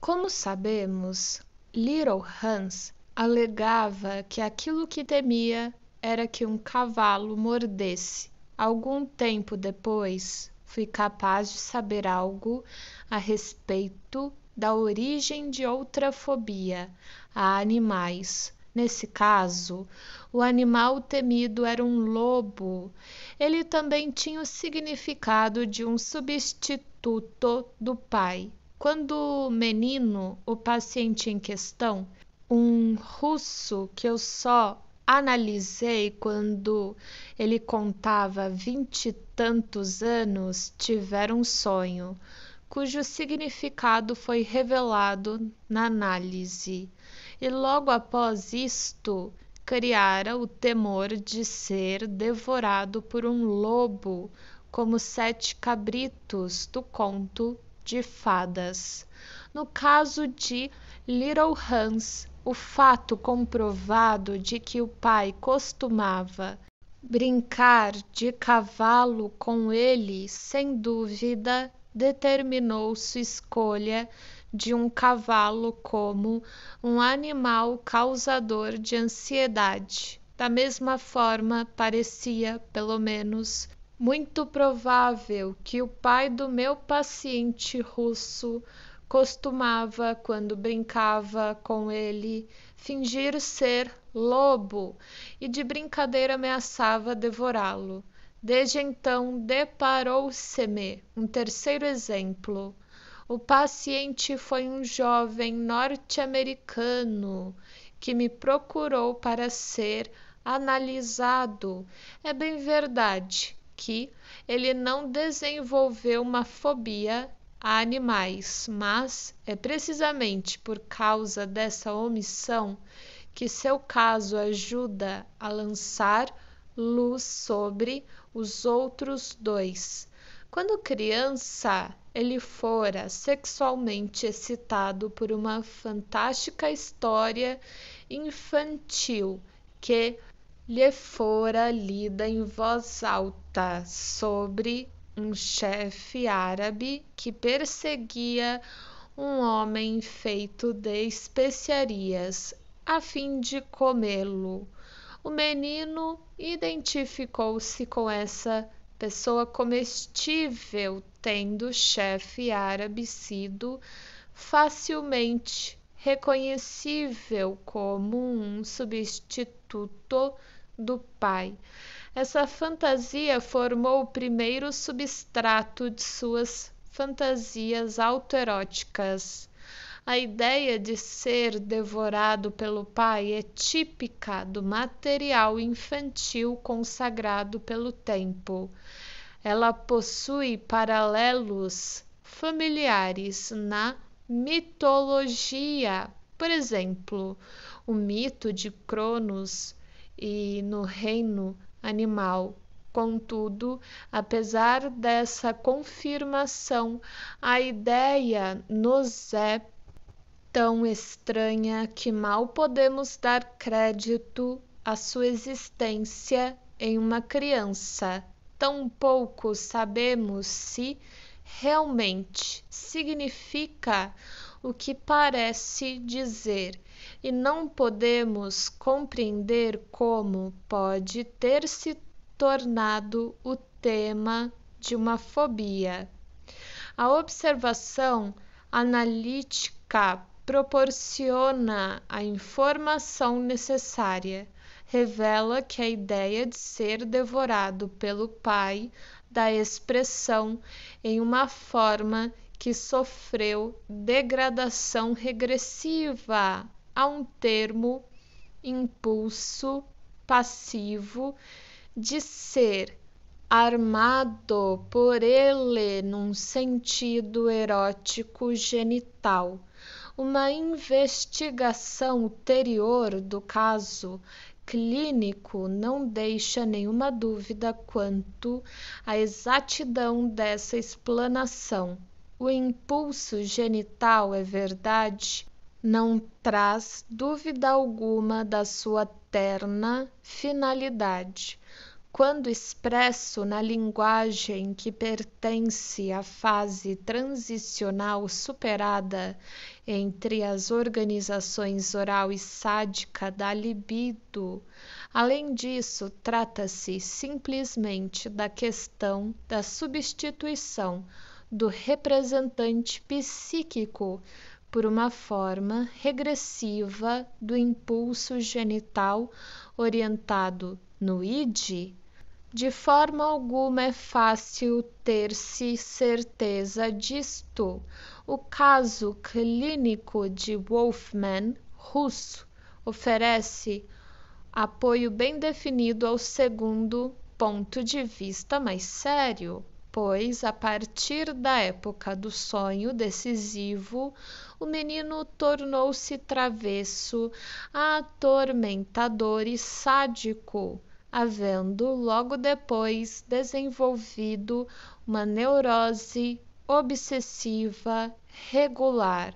Como sabemos, Little Hans alegava que aquilo que temia era que um cavalo mordesse. Algum tempo depois, fui capaz de saber algo a respeito da origem de outra fobia a animais. Nesse caso, o animal temido era um lobo. Ele também tinha o significado de um substituto do pai, quando menino, o paciente em questão, um russo que eu só analisei quando ele contava vinte e tantos anos, tiver um sonho, cujo significado foi revelado na análise, e logo após isto criara o temor de ser devorado por um lobo, como sete cabritos do conto de fadas. No caso de Little Hans, o fato comprovado de que o pai costumava brincar de cavalo com ele, sem dúvida, determinou sua escolha de um cavalo como um animal causador de ansiedade. Da mesma forma, parecia, pelo menos muito provável que o pai do meu paciente russo costumava, quando brincava com ele, fingir ser lobo e de brincadeira ameaçava devorá-lo. Desde então, deparou-se-me um terceiro exemplo. O paciente foi um jovem norte-americano que me procurou para ser analisado. É bem verdade que ele não desenvolveu uma fobia a animais, mas é precisamente por causa dessa omissão que seu caso ajuda a lançar luz sobre os outros dois. Quando criança, ele fora sexualmente excitado por uma fantástica história infantil que lhe fora lida em voz alta sobre um chefe árabe que perseguia um homem feito de especiarias a fim de comê-lo. O menino identificou-se com essa pessoa comestível, tendo o chefe árabe sido facilmente reconhecível como um substituto do pai. Essa fantasia formou o primeiro substrato de suas fantasias autoeróticas. A ideia de ser devorado pelo pai é típica do material infantil consagrado pelo tempo. Ela possui paralelos familiares na mitologia. Por exemplo, o mito de Cronos e no reino animal. Contudo, apesar dessa confirmação, a ideia nos é tão estranha que mal podemos dar crédito à sua existência em uma criança. Tampouco sabemos se realmente significa o que parece dizer e não podemos compreender como pode ter se tornado o tema de uma fobia. A observação analítica proporciona a informação necessária, revela que a ideia de ser devorado pelo pai dá expressão em uma forma que sofreu degradação regressiva a um termo impulso passivo de ser armado por ele num sentido erótico genital. Uma investigação ulterior do caso clínico não deixa nenhuma dúvida quanto à exatidão dessa explanação. O impulso genital é verdade não traz dúvida alguma da sua terna finalidade, quando expresso na linguagem que pertence à fase transicional superada entre as organizações oral e sádica da libido. Além disso, trata-se simplesmente da questão da substituição do representante psíquico por uma forma regressiva do impulso genital orientado no id, de forma alguma é fácil ter-se certeza disto. O caso clínico de Wolfman, russo, oferece apoio bem definido ao segundo ponto de vista mais sério pois, a partir da época do sonho decisivo, o menino tornou-se travesso, atormentador e sádico, havendo logo depois desenvolvido uma neurose obsessiva regular.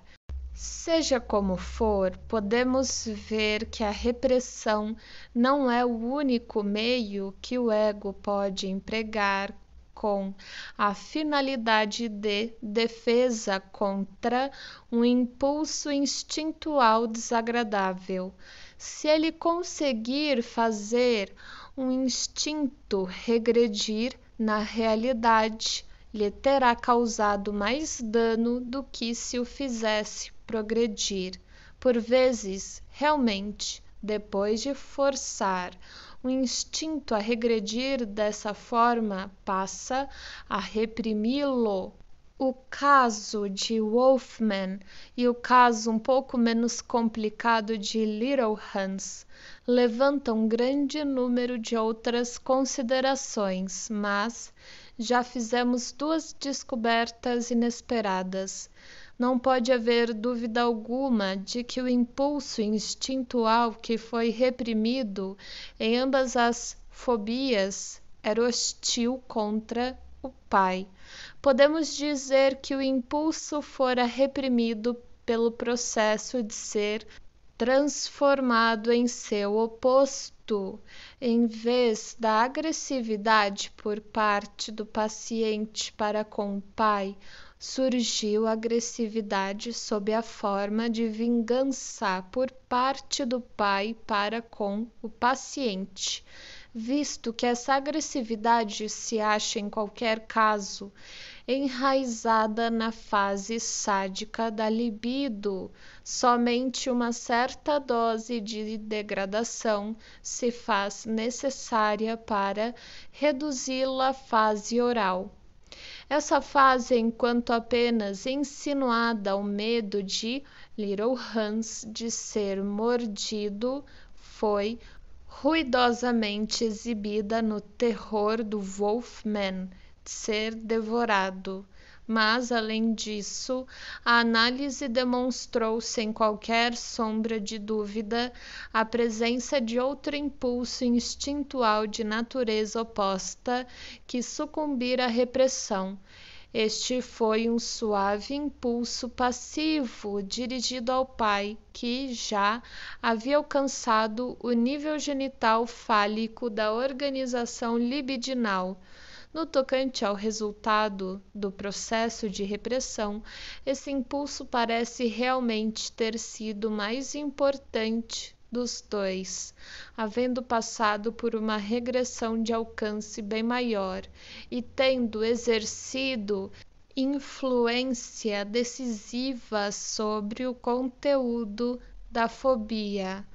Seja como for, podemos ver que a repressão não é o único meio que o ego pode empregar com a finalidade de defesa contra um impulso instintual desagradável. Se ele conseguir fazer um instinto regredir na realidade, lhe terá causado mais dano do que se o fizesse progredir. Por vezes, realmente, depois de forçar o instinto a regredir dessa forma passa a reprimi-lo. O caso de Wolfman e o caso um pouco menos complicado de Little Hans levantam um grande número de outras considerações, mas já fizemos duas descobertas inesperadas. Não pode haver dúvida alguma de que o impulso instintual que foi reprimido em ambas as fobias era hostil contra o pai. Podemos dizer que o impulso fora reprimido pelo processo de ser transformado em seu oposto, em vez da agressividade por parte do paciente para com o pai surgiu agressividade sob a forma de vingança por parte do pai para com o paciente, visto que essa agressividade se acha, em qualquer caso, enraizada na fase sádica da libido. Somente uma certa dose de degradação se faz necessária para reduzi-la à fase oral essa fase é enquanto apenas insinuada ao medo de Little Hans de ser mordido foi ruidosamente exibida no terror do Wolfman de ser devorado mas, além disso, a análise demonstrou sem qualquer sombra de dúvida a presença de outro impulso instintual de natureza oposta que sucumbira à repressão. Este foi um suave impulso passivo dirigido ao pai, que já havia alcançado o nível genital fálico da organização libidinal. No tocante ao resultado do processo de repressão, esse impulso parece realmente ter sido mais importante dos dois, havendo passado por uma regressão de alcance bem maior e tendo exercido influência decisiva sobre o conteúdo da fobia.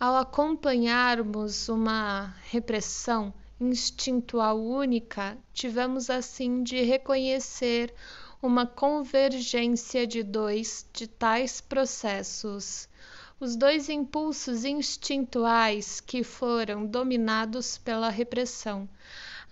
Ao acompanharmos uma repressão instintual única, tivemos assim de reconhecer uma convergência de dois de tais processos. Os dois impulsos instintuais que foram dominados pela repressão,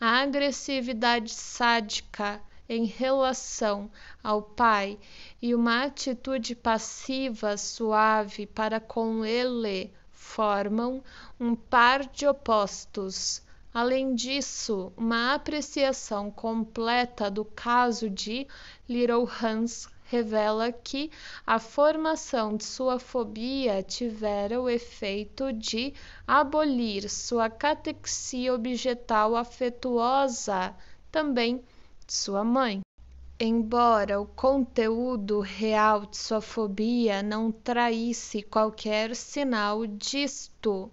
a agressividade sádica em relação ao pai e uma atitude passiva suave para com ele formam um par de opostos Além disso, uma apreciação completa do caso de Little Hans revela que a formação de sua fobia tivera o efeito de abolir sua catexia objetal afetuosa, também de sua mãe. Embora o conteúdo real de sua fobia não traísse qualquer sinal disto,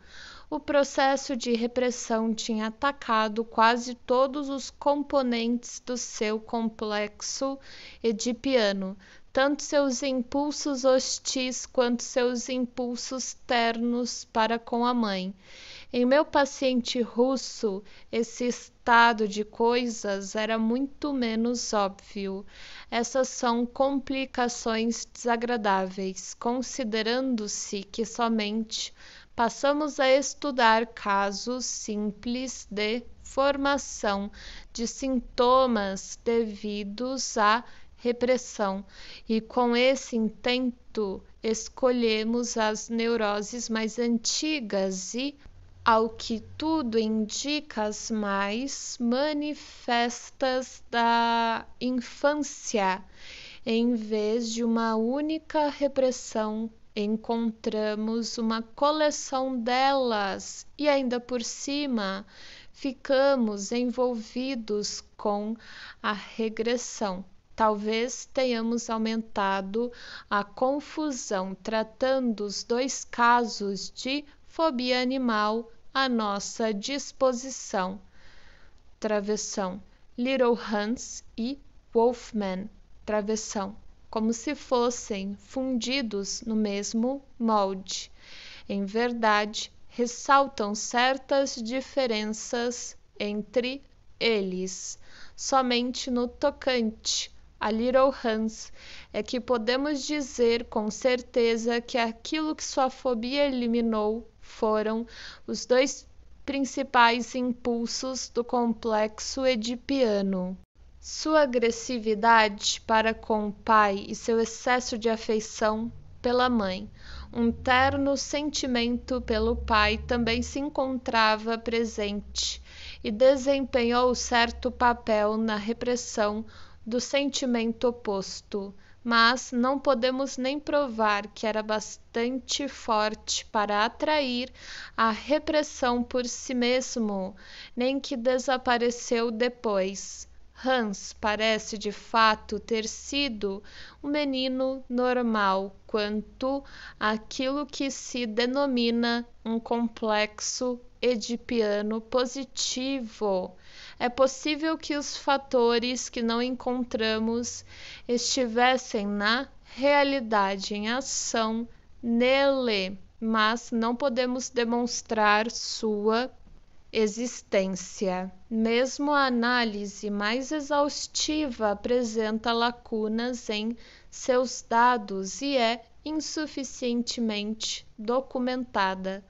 o processo de repressão tinha atacado quase todos os componentes do seu complexo edipiano, tanto seus impulsos hostis quanto seus impulsos ternos para com a mãe. Em meu paciente russo, esse estado de coisas era muito menos óbvio. Essas são complicações desagradáveis, considerando-se que somente passamos a estudar casos simples de formação de sintomas devidos à repressão, e com esse intento escolhemos as neuroses mais antigas e, ao que tudo indica, as mais manifestas da infância, em vez de uma única repressão encontramos uma coleção delas e ainda por cima ficamos envolvidos com a regressão. Talvez tenhamos aumentado a confusão tratando os dois casos de fobia animal à nossa disposição. Travessão Little Hans e Wolfman. Travessão como se fossem fundidos no mesmo molde. Em verdade, ressaltam certas diferenças entre eles. Somente no tocante a Little Hans é que podemos dizer com certeza que aquilo que sua fobia eliminou foram os dois principais impulsos do complexo edipiano sua agressividade para com o pai e seu excesso de afeição pela mãe. Um terno sentimento pelo pai também se encontrava presente e desempenhou certo papel na repressão do sentimento oposto, mas não podemos nem provar que era bastante forte para atrair a repressão por si mesmo, nem que desapareceu depois Hans parece de fato ter sido um menino normal quanto àquilo que se denomina um complexo edipiano positivo. É possível que os fatores que não encontramos estivessem na realidade em ação nele, mas não podemos demonstrar sua existência. Mesmo a análise mais exaustiva apresenta lacunas em seus dados e é insuficientemente documentada.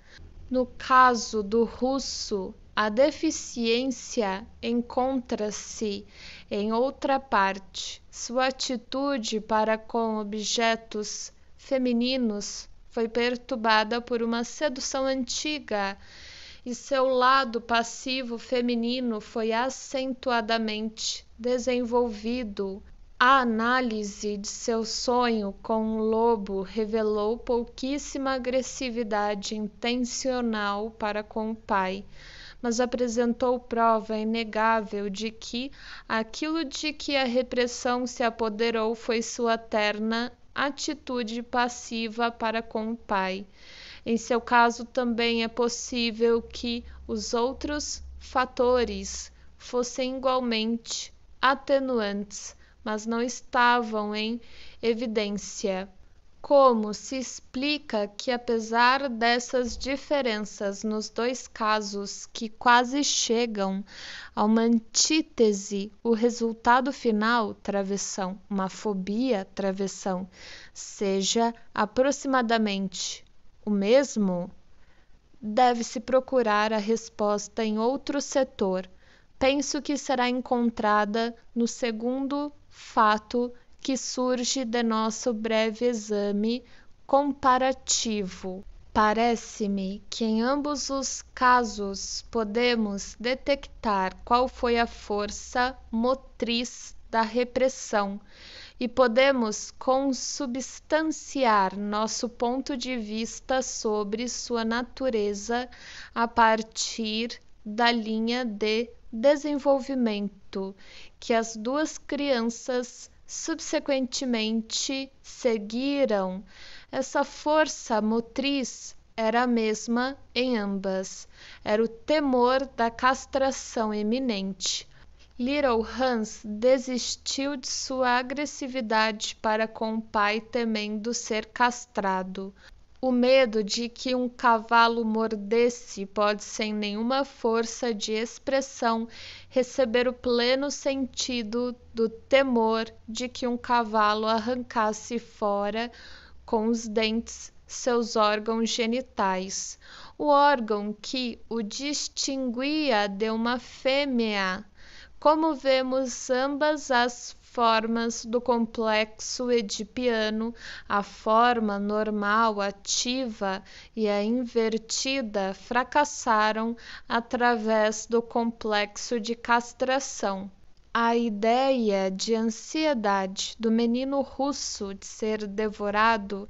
No caso do russo, a deficiência encontra-se em outra parte. Sua atitude para com objetos femininos foi perturbada por uma sedução antiga e seu lado passivo feminino foi acentuadamente desenvolvido. A análise de seu sonho com um lobo revelou pouquíssima agressividade intencional para com o pai, mas apresentou prova inegável de que aquilo de que a repressão se apoderou foi sua terna atitude passiva para com o pai em seu caso, também é possível que os outros fatores fossem igualmente atenuantes, mas não estavam em evidência. Como se explica que, apesar dessas diferenças nos dois casos que quase chegam a uma antítese, o resultado final, travessão, uma fobia, travessão, seja aproximadamente o mesmo? Deve-se procurar a resposta em outro setor. Penso que será encontrada no segundo fato que surge de nosso breve exame comparativo. Parece-me que em ambos os casos podemos detectar qual foi a força motriz da repressão e podemos consubstanciar nosso ponto de vista sobre sua natureza a partir da linha de desenvolvimento que as duas crianças subsequentemente seguiram. Essa força motriz era a mesma em ambas, era o temor da castração iminente little Hans desistiu de sua agressividade para com o pai temendo ser castrado. O medo de que um cavalo mordesse pode, sem nenhuma força de expressão, receber o pleno sentido do temor de que um cavalo arrancasse fora, com os dentes, seus órgãos genitais, o órgão que o distinguia de uma fêmea como vemos, ambas as formas do complexo edipiano, a forma normal ativa e a invertida, fracassaram através do complexo de castração. A ideia de ansiedade do menino russo de ser devorado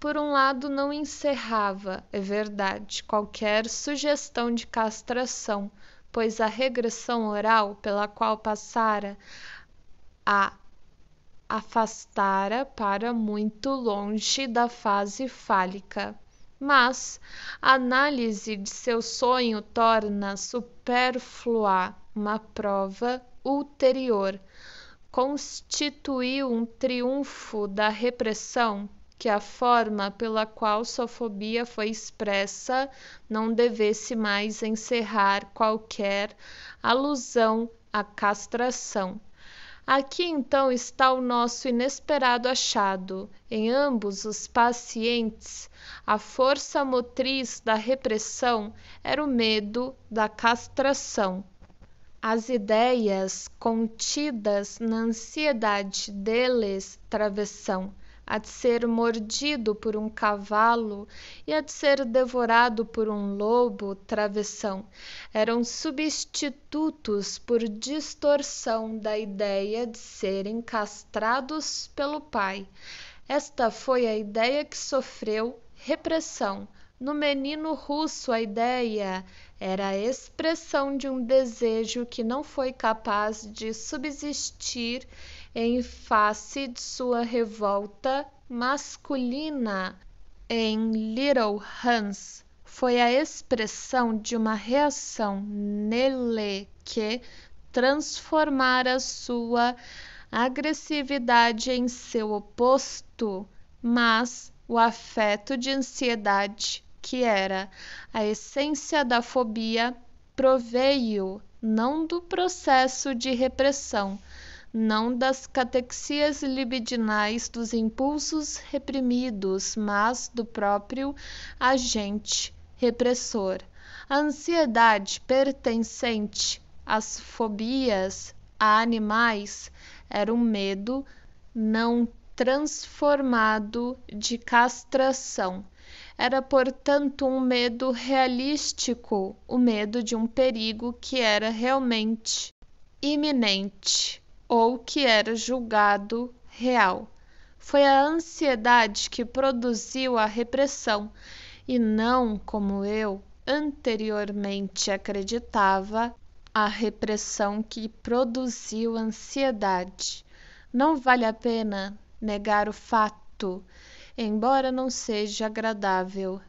por um lado, não encerrava, é verdade, qualquer sugestão de castração, pois a regressão oral pela qual passara a afastara para muito longe da fase fálica. Mas a análise de seu sonho torna superflua uma prova ulterior. Constituiu um triunfo da repressão que a forma pela qual sua fobia foi expressa não devesse mais encerrar qualquer alusão à castração. Aqui então está o nosso inesperado achado. Em ambos os pacientes, a força motriz da repressão era o medo da castração. As ideias contidas na ansiedade deles travessão a de ser mordido por um cavalo e a de ser devorado por um lobo, travessão, eram substitutos por distorção da ideia de serem castrados pelo pai. Esta foi a ideia que sofreu repressão. No menino russo, a ideia era a expressão de um desejo que não foi capaz de subsistir em face de sua revolta masculina em Little Hans foi a expressão de uma reação nele que transformara sua agressividade em seu oposto, mas o afeto de ansiedade, que era a essência da fobia, proveio não do processo de repressão, não das catexias libidinais dos impulsos reprimidos, mas do próprio agente repressor. A ansiedade pertencente às fobias a animais era um medo não transformado de castração. Era, portanto, um medo realístico, o medo de um perigo que era realmente iminente ou que era julgado real. Foi a ansiedade que produziu a repressão, e não como eu anteriormente acreditava, a repressão que produziu ansiedade. Não vale a pena negar o fato, embora não seja agradável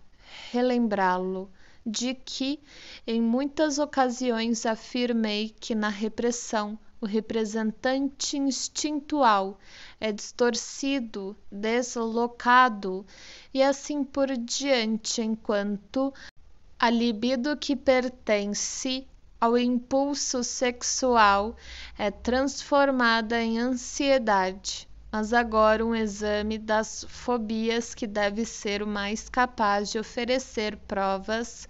relembrá-lo, de que, em muitas ocasiões, afirmei que na repressão o representante instintual é distorcido, deslocado e assim por diante, enquanto a libido que pertence ao impulso sexual é transformada em ansiedade. Mas agora um exame das fobias que deve ser o mais capaz de oferecer provas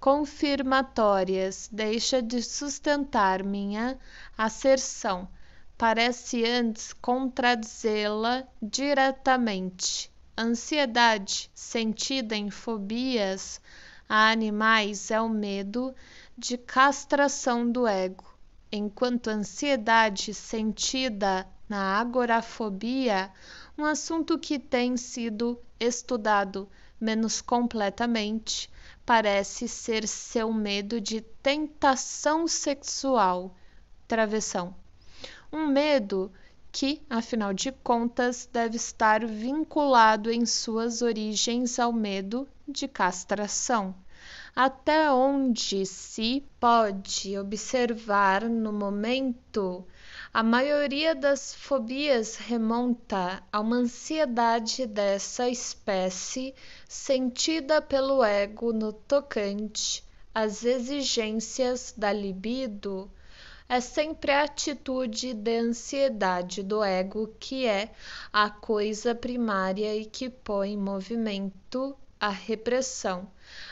confirmatórias deixa de sustentar minha asserção, parece antes contradizê-la diretamente. Ansiedade, sentida em fobias a animais, é o medo de castração do ego, enquanto ansiedade, sentida na agorafobia, um assunto que tem sido estudado menos completamente parece ser seu medo de tentação sexual, travessão. Um medo que, afinal de contas, deve estar vinculado em suas origens ao medo de castração. Até onde se pode observar no momento a maioria das fobias remonta a uma ansiedade dessa espécie sentida pelo ego no tocante às exigências da libido. É sempre a atitude de ansiedade do ego que é a coisa primária e que põe em movimento a repressão.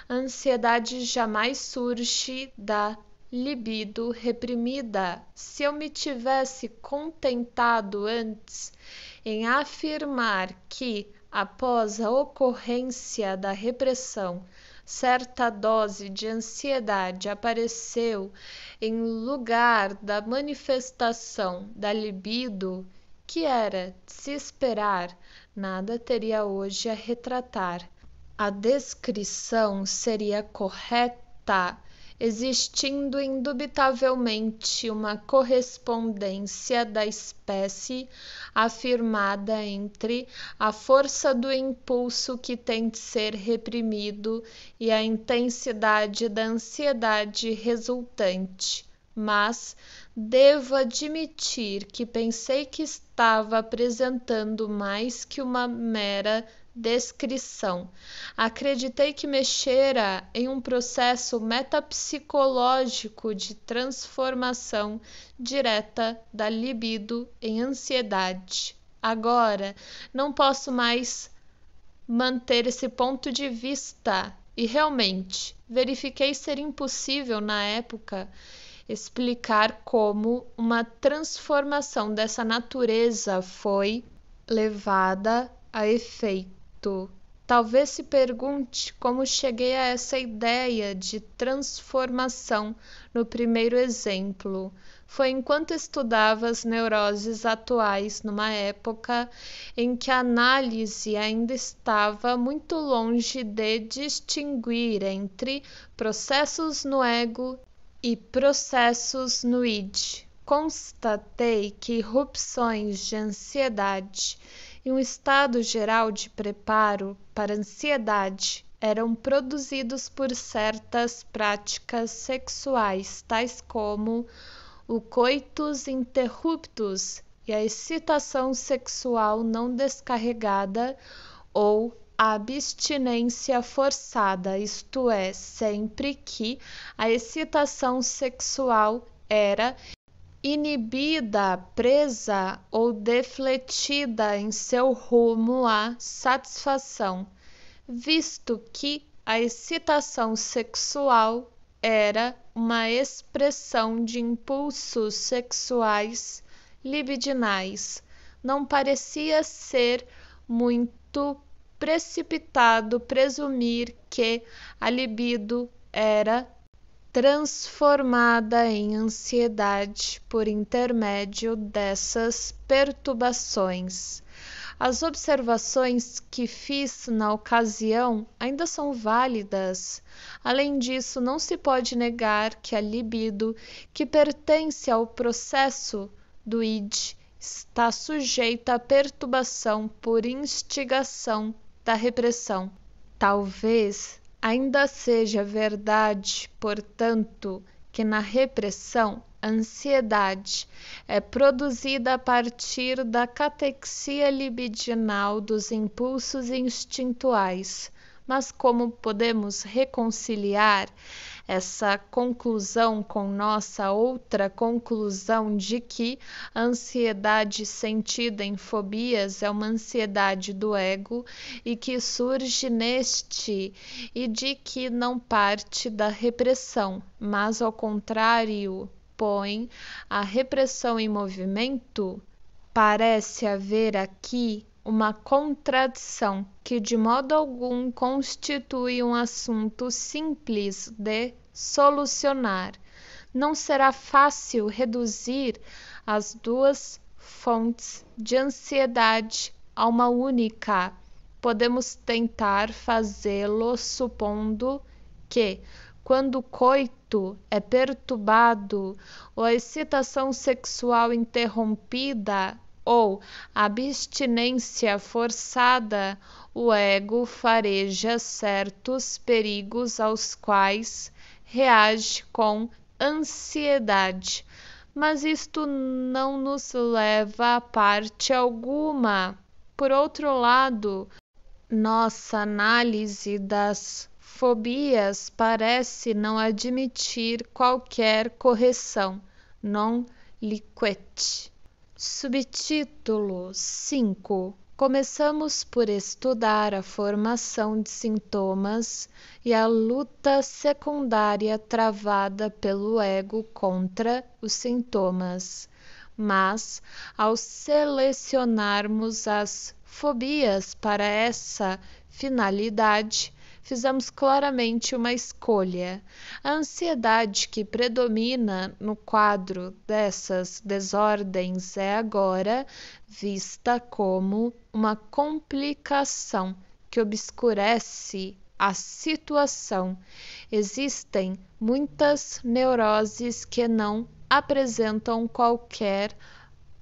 A ansiedade jamais surge da libido reprimida. Se eu me tivesse contentado antes em afirmar que, após a ocorrência da repressão, certa dose de ansiedade apareceu em lugar da manifestação da libido, que era de se esperar, nada teria hoje a retratar. A descrição seria correta existindo indubitavelmente uma correspondência da espécie afirmada entre a força do impulso que tem de ser reprimido e a intensidade da ansiedade resultante mas devo admitir que pensei que estava apresentando mais que uma mera descrição. Acreditei que mexera em um processo metapsicológico de transformação direta da libido em ansiedade. Agora, não posso mais manter esse ponto de vista e realmente verifiquei ser impossível na época explicar como uma transformação dessa natureza foi levada a efeito. Talvez se pergunte como cheguei a essa ideia de transformação no primeiro exemplo. Foi enquanto estudava as neuroses atuais, numa época em que a análise ainda estava muito longe de distinguir entre processos no ego e processos no id. Constatei que irrupções de ansiedade e um estado geral de preparo para ansiedade eram produzidos por certas práticas sexuais, tais como o coitus interruptus e a excitação sexual não descarregada ou a abstinência forçada, isto é, sempre que a excitação sexual era inibida, presa ou defletida em seu rumo à satisfação, visto que a excitação sexual era uma expressão de impulsos sexuais libidinais. Não parecia ser muito precipitado presumir que a libido era transformada em ansiedade por intermédio dessas perturbações. As observações que fiz na ocasião ainda são válidas. Além disso, não se pode negar que a libido, que pertence ao processo do id, está sujeita à perturbação por instigação da repressão. Talvez ainda seja verdade, portanto, que na repressão a ansiedade é produzida a partir da catexia libidinal dos impulsos instintuais. Mas como podemos reconciliar essa conclusão com nossa outra conclusão de que a ansiedade sentida em fobias é uma ansiedade do ego e que surge neste e de que não parte da repressão, mas ao contrário, põe a repressão em movimento parece haver aqui uma contradição que de modo algum constitui um assunto simples de solucionar. Não será fácil reduzir as duas fontes de ansiedade a uma única. Podemos tentar fazê-lo supondo que, quando o coito é perturbado ou a excitação sexual interrompida, ou abstinência forçada, o ego fareja certos perigos aos quais reage com ansiedade. Mas isto não nos leva a parte alguma. Por outro lado, nossa análise das fobias parece não admitir qualquer correção, non liquet. Subtítulo 5 Começamos por estudar a formação de sintomas e a luta secundária travada pelo ego contra os sintomas. Mas, ao selecionarmos as fobias para essa finalidade, fizemos claramente uma escolha. A ansiedade que predomina no quadro dessas desordens é agora vista como uma complicação que obscurece a situação. Existem muitas neuroses que não apresentam qualquer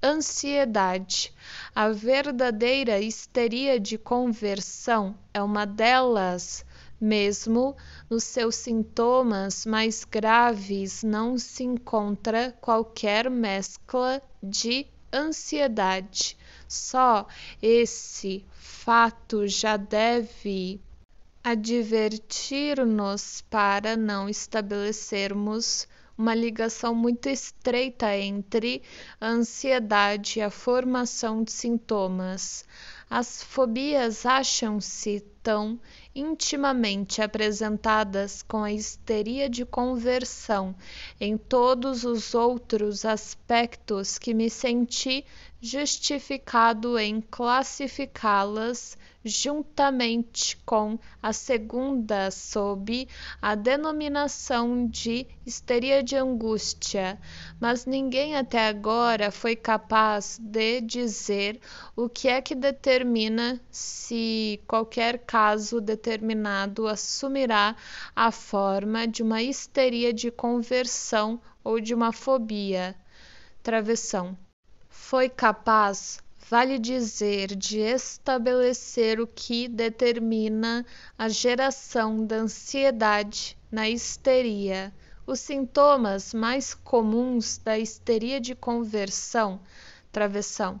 ansiedade. A verdadeira histeria de conversão é uma delas mesmo nos seus sintomas mais graves, não se encontra qualquer mescla de ansiedade. Só esse fato já deve advertir-nos para não estabelecermos uma ligação muito estreita entre a ansiedade e a formação de sintomas. As fobias acham-se tão intimamente apresentadas com a histeria de conversão em todos os outros aspectos que me senti justificado em classificá las juntamente com a segunda sob a denominação de histeria de angústia, mas ninguém até agora foi capaz de dizer o que é que determina se qualquer caso determinado assumirá a forma de uma histeria de conversão ou de uma fobia. Travessão. Foi capaz vale dizer, de estabelecer o que determina a geração da ansiedade na histeria. Os sintomas mais comuns da histeria de conversão, travessão,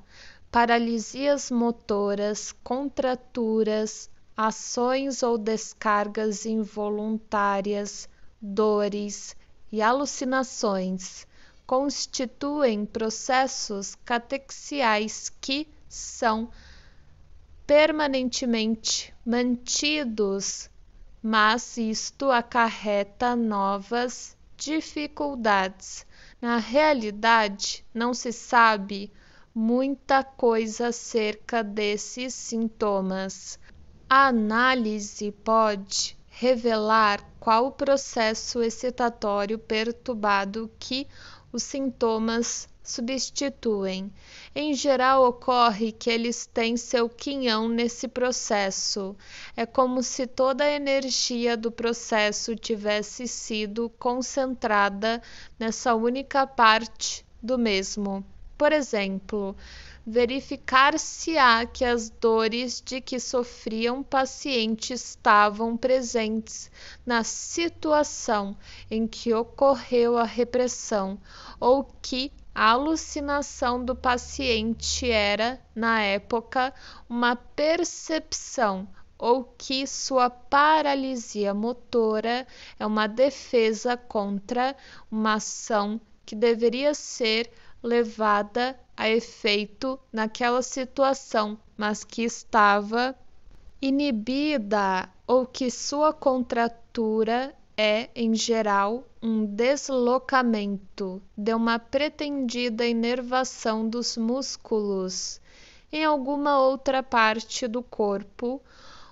paralisias motoras, contraturas, ações ou descargas involuntárias, dores e alucinações constituem processos catexiais que são permanentemente mantidos, mas isto acarreta novas dificuldades. Na realidade, não se sabe muita coisa acerca desses sintomas. A análise pode revelar qual o processo excitatório perturbado que os sintomas substituem. Em geral, ocorre que eles têm seu quinhão nesse processo. É como se toda a energia do processo tivesse sido concentrada nessa única parte do mesmo. Por exemplo, verificar-se-á que as dores de que sofria um paciente estavam presentes na situação em que ocorreu a repressão ou que a alucinação do paciente era, na época, uma percepção ou que sua paralisia motora é uma defesa contra uma ação que deveria ser levada a efeito naquela situação, mas que estava inibida ou que sua contratura é, em geral, um deslocamento de uma pretendida inervação dos músculos em alguma outra parte do corpo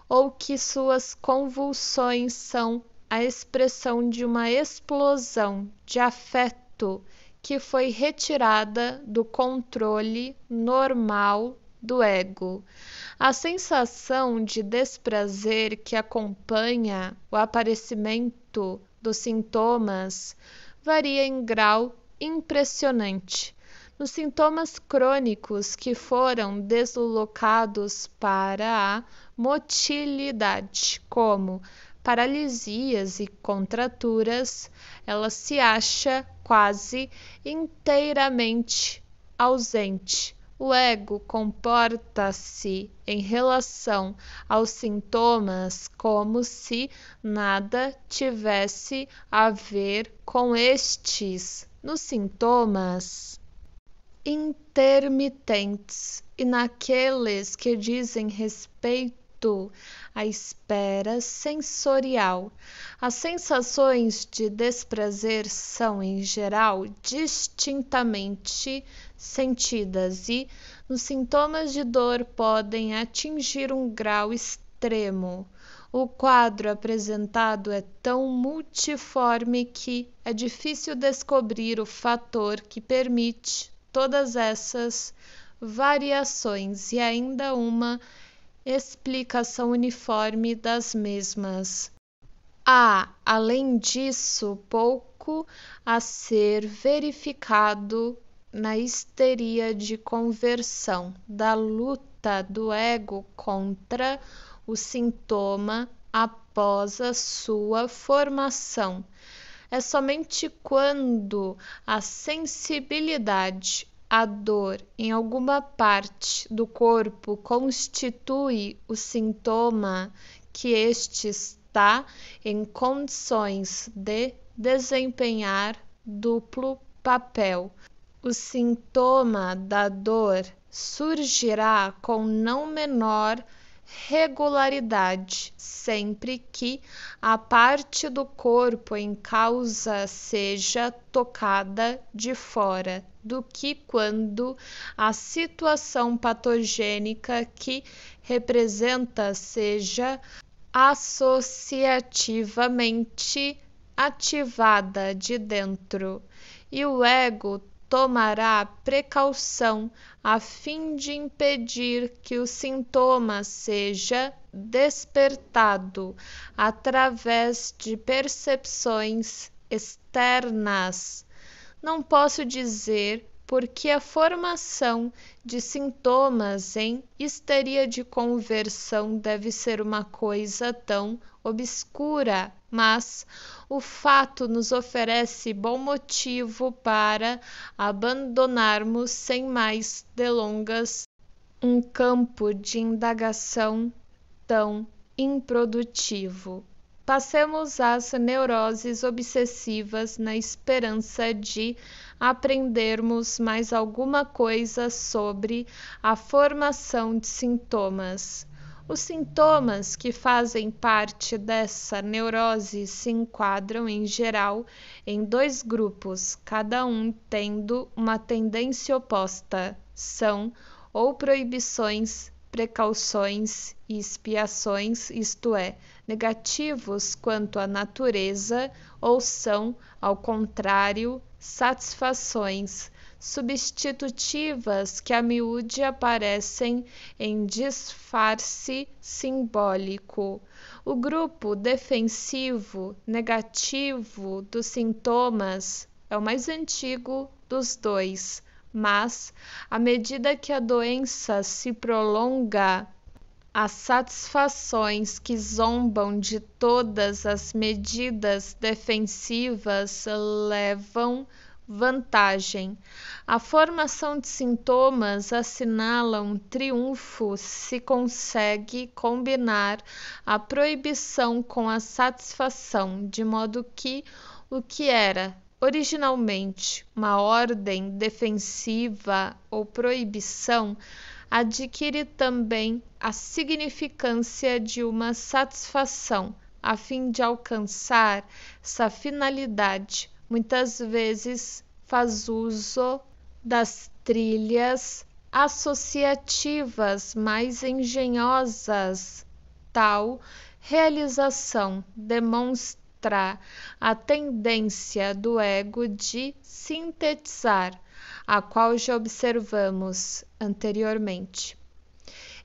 ou que suas convulsões são a expressão de uma explosão de afeto que foi retirada do controle normal do ego. A sensação de desprazer que acompanha o aparecimento dos sintomas varia em grau impressionante. Nos sintomas crônicos que foram deslocados para a motilidade, como paralisias e contraturas, ela se acha quase inteiramente ausente. O ego comporta-se em relação aos sintomas como se nada tivesse a ver com estes. Nos sintomas intermitentes e naqueles que dizem respeito a espera sensorial. As sensações de desprazer são, em geral, distintamente sentidas e, nos sintomas de dor, podem atingir um grau extremo. O quadro apresentado é tão multiforme que é difícil descobrir o fator que permite todas essas variações e ainda uma explicação uniforme das mesmas. Há, além disso, pouco a ser verificado na histeria de conversão da luta do ego contra o sintoma após a sua formação. É somente quando a sensibilidade a dor em alguma parte do corpo constitui o sintoma que este está em condições de desempenhar duplo papel. O sintoma da dor surgirá com não menor regularidade sempre que a parte do corpo em causa seja tocada de fora do que quando a situação patogênica que representa seja associativamente ativada de dentro, e o ego tomará precaução a fim de impedir que o sintoma seja despertado através de percepções externas não posso dizer porque a formação de sintomas em histeria de conversão deve ser uma coisa tão obscura, mas o fato nos oferece bom motivo para abandonarmos sem mais delongas um campo de indagação tão improdutivo. Passemos às neuroses obsessivas na esperança de aprendermos mais alguma coisa sobre a formação de sintomas. Os sintomas que fazem parte dessa neurose se enquadram em geral em dois grupos, cada um tendo uma tendência oposta: são ou proibições, precauções e expiações, isto é, negativos quanto à natureza ou são, ao contrário, satisfações substitutivas que a miúde aparecem em disfarce simbólico. O grupo defensivo negativo dos sintomas é o mais antigo dos dois, mas, à medida que a doença se prolonga, as satisfações que zombam de todas as medidas defensivas levam vantagem. A formação de sintomas assinala um triunfo se consegue combinar a proibição com a satisfação, de modo que o que era originalmente uma ordem defensiva ou proibição adquire também a significância de uma satisfação, a fim de alcançar essa finalidade. Muitas vezes faz uso das trilhas associativas mais engenhosas. Tal realização demonstra a tendência do ego de sintetizar a qual já observamos anteriormente.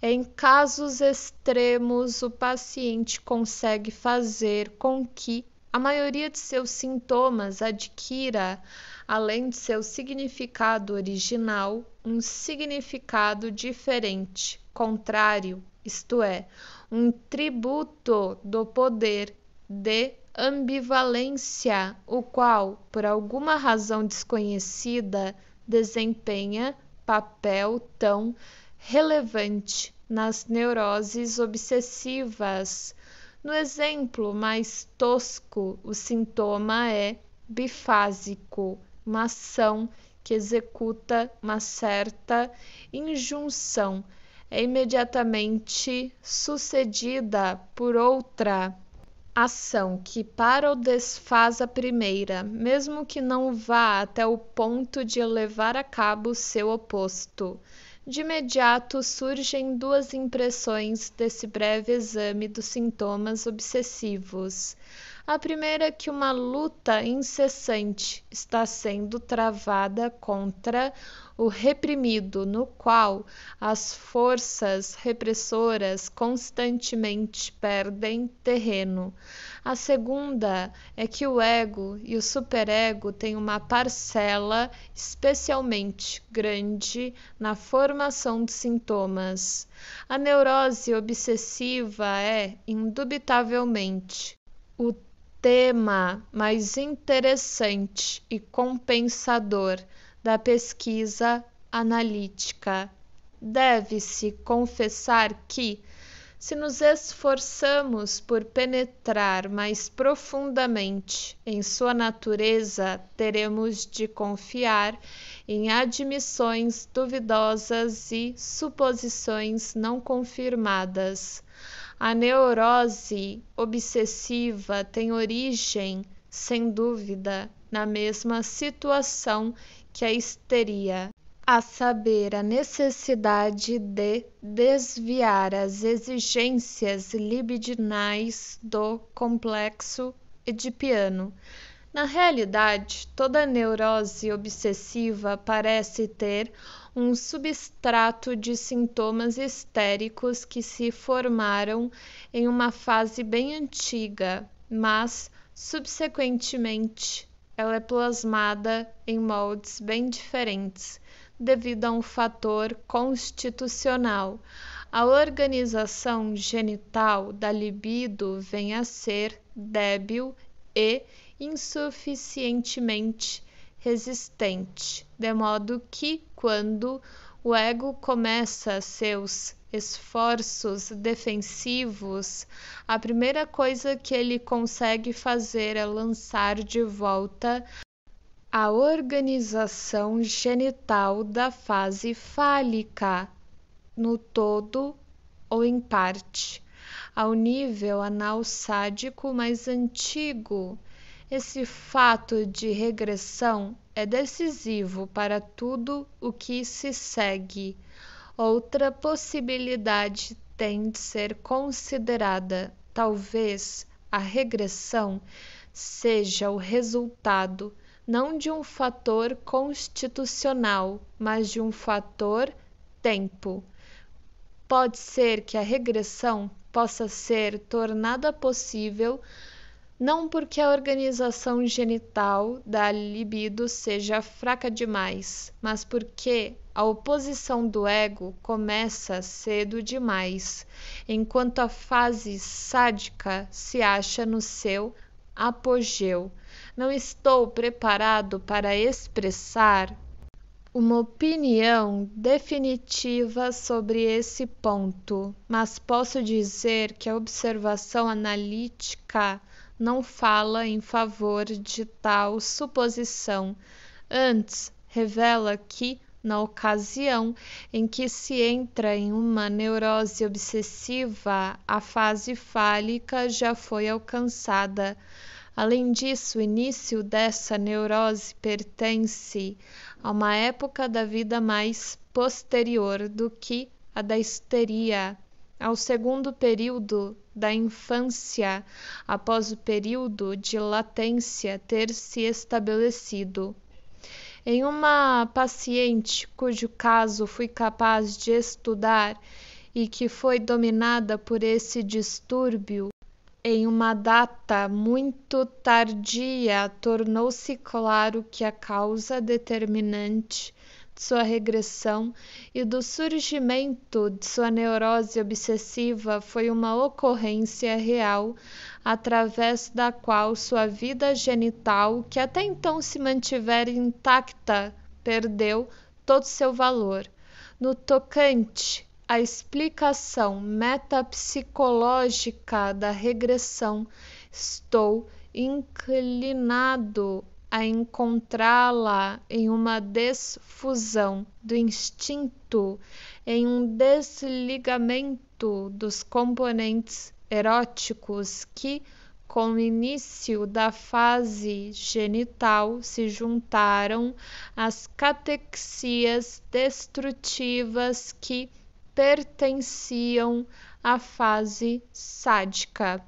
Em casos extremos, o paciente consegue fazer com que a maioria de seus sintomas adquira, além de seu significado original, um significado diferente, contrário, isto é, um tributo do poder de ambivalência, o qual, por alguma razão desconhecida, desempenha papel tão relevante nas neuroses obsessivas. No exemplo mais tosco, o sintoma é bifásico, uma ação que executa uma certa injunção é imediatamente sucedida por outra ação que para ou desfaz a primeira, mesmo que não vá até o ponto de levar a cabo seu oposto. De imediato surgem duas impressões desse breve exame dos sintomas obsessivos. A primeira é que uma luta incessante está sendo travada contra o reprimido, no qual as forças repressoras constantemente perdem terreno. A segunda é que o ego e o superego têm uma parcela especialmente grande na formação de sintomas. A neurose obsessiva é, indubitavelmente, o tema mais interessante e compensador da pesquisa analítica. Deve-se confessar que, se nos esforçamos por penetrar mais profundamente em sua natureza, teremos de confiar em admissões duvidosas e suposições não confirmadas. A neurose obsessiva tem origem, sem dúvida, na mesma situação que a histeria, a saber, a necessidade de desviar as exigências libidinais do complexo edipiano. Na realidade, toda neurose obsessiva parece ter um substrato de sintomas histéricos que se formaram em uma fase bem antiga, mas, subsequentemente, ela é plasmada em moldes bem diferentes, devido a um fator constitucional. A organização genital da libido vem a ser débil e insuficientemente resistente, de modo que, quando o ego começa seus esforços defensivos, a primeira coisa que ele consegue fazer é lançar de volta a organização genital da fase fálica, no todo ou em parte, ao nível anal sádico mais antigo, esse fato de regressão é decisivo para tudo o que se segue. Outra possibilidade tem de ser considerada. Talvez a regressão seja o resultado não de um fator constitucional, mas de um fator tempo. Pode ser que a regressão possa ser tornada possível não porque a organização genital da libido seja fraca demais, mas porque a oposição do ego começa cedo demais, enquanto a fase sádica se acha no seu apogeu. Não estou preparado para expressar uma opinião definitiva sobre esse ponto, mas posso dizer que a observação analítica não fala em favor de tal suposição, antes revela que, na ocasião em que se entra em uma neurose obsessiva, a fase fálica já foi alcançada. Além disso, o início dessa neurose pertence a uma época da vida mais posterior do que a da histeria, ao segundo período da infância, após o período de latência ter se estabelecido. Em uma paciente cujo caso fui capaz de estudar e que foi dominada por esse distúrbio, em uma data muito tardia, tornou-se claro que a causa determinante sua regressão e do surgimento de sua neurose obsessiva foi uma ocorrência real através da qual sua vida genital, que até então se mantivera intacta, perdeu todo seu valor. No tocante à explicação metapsicológica da regressão, estou inclinado a encontrá-la em uma desfusão do instinto, em um desligamento dos componentes eróticos que, com o início da fase genital, se juntaram às catexias destrutivas que pertenciam à fase sádica.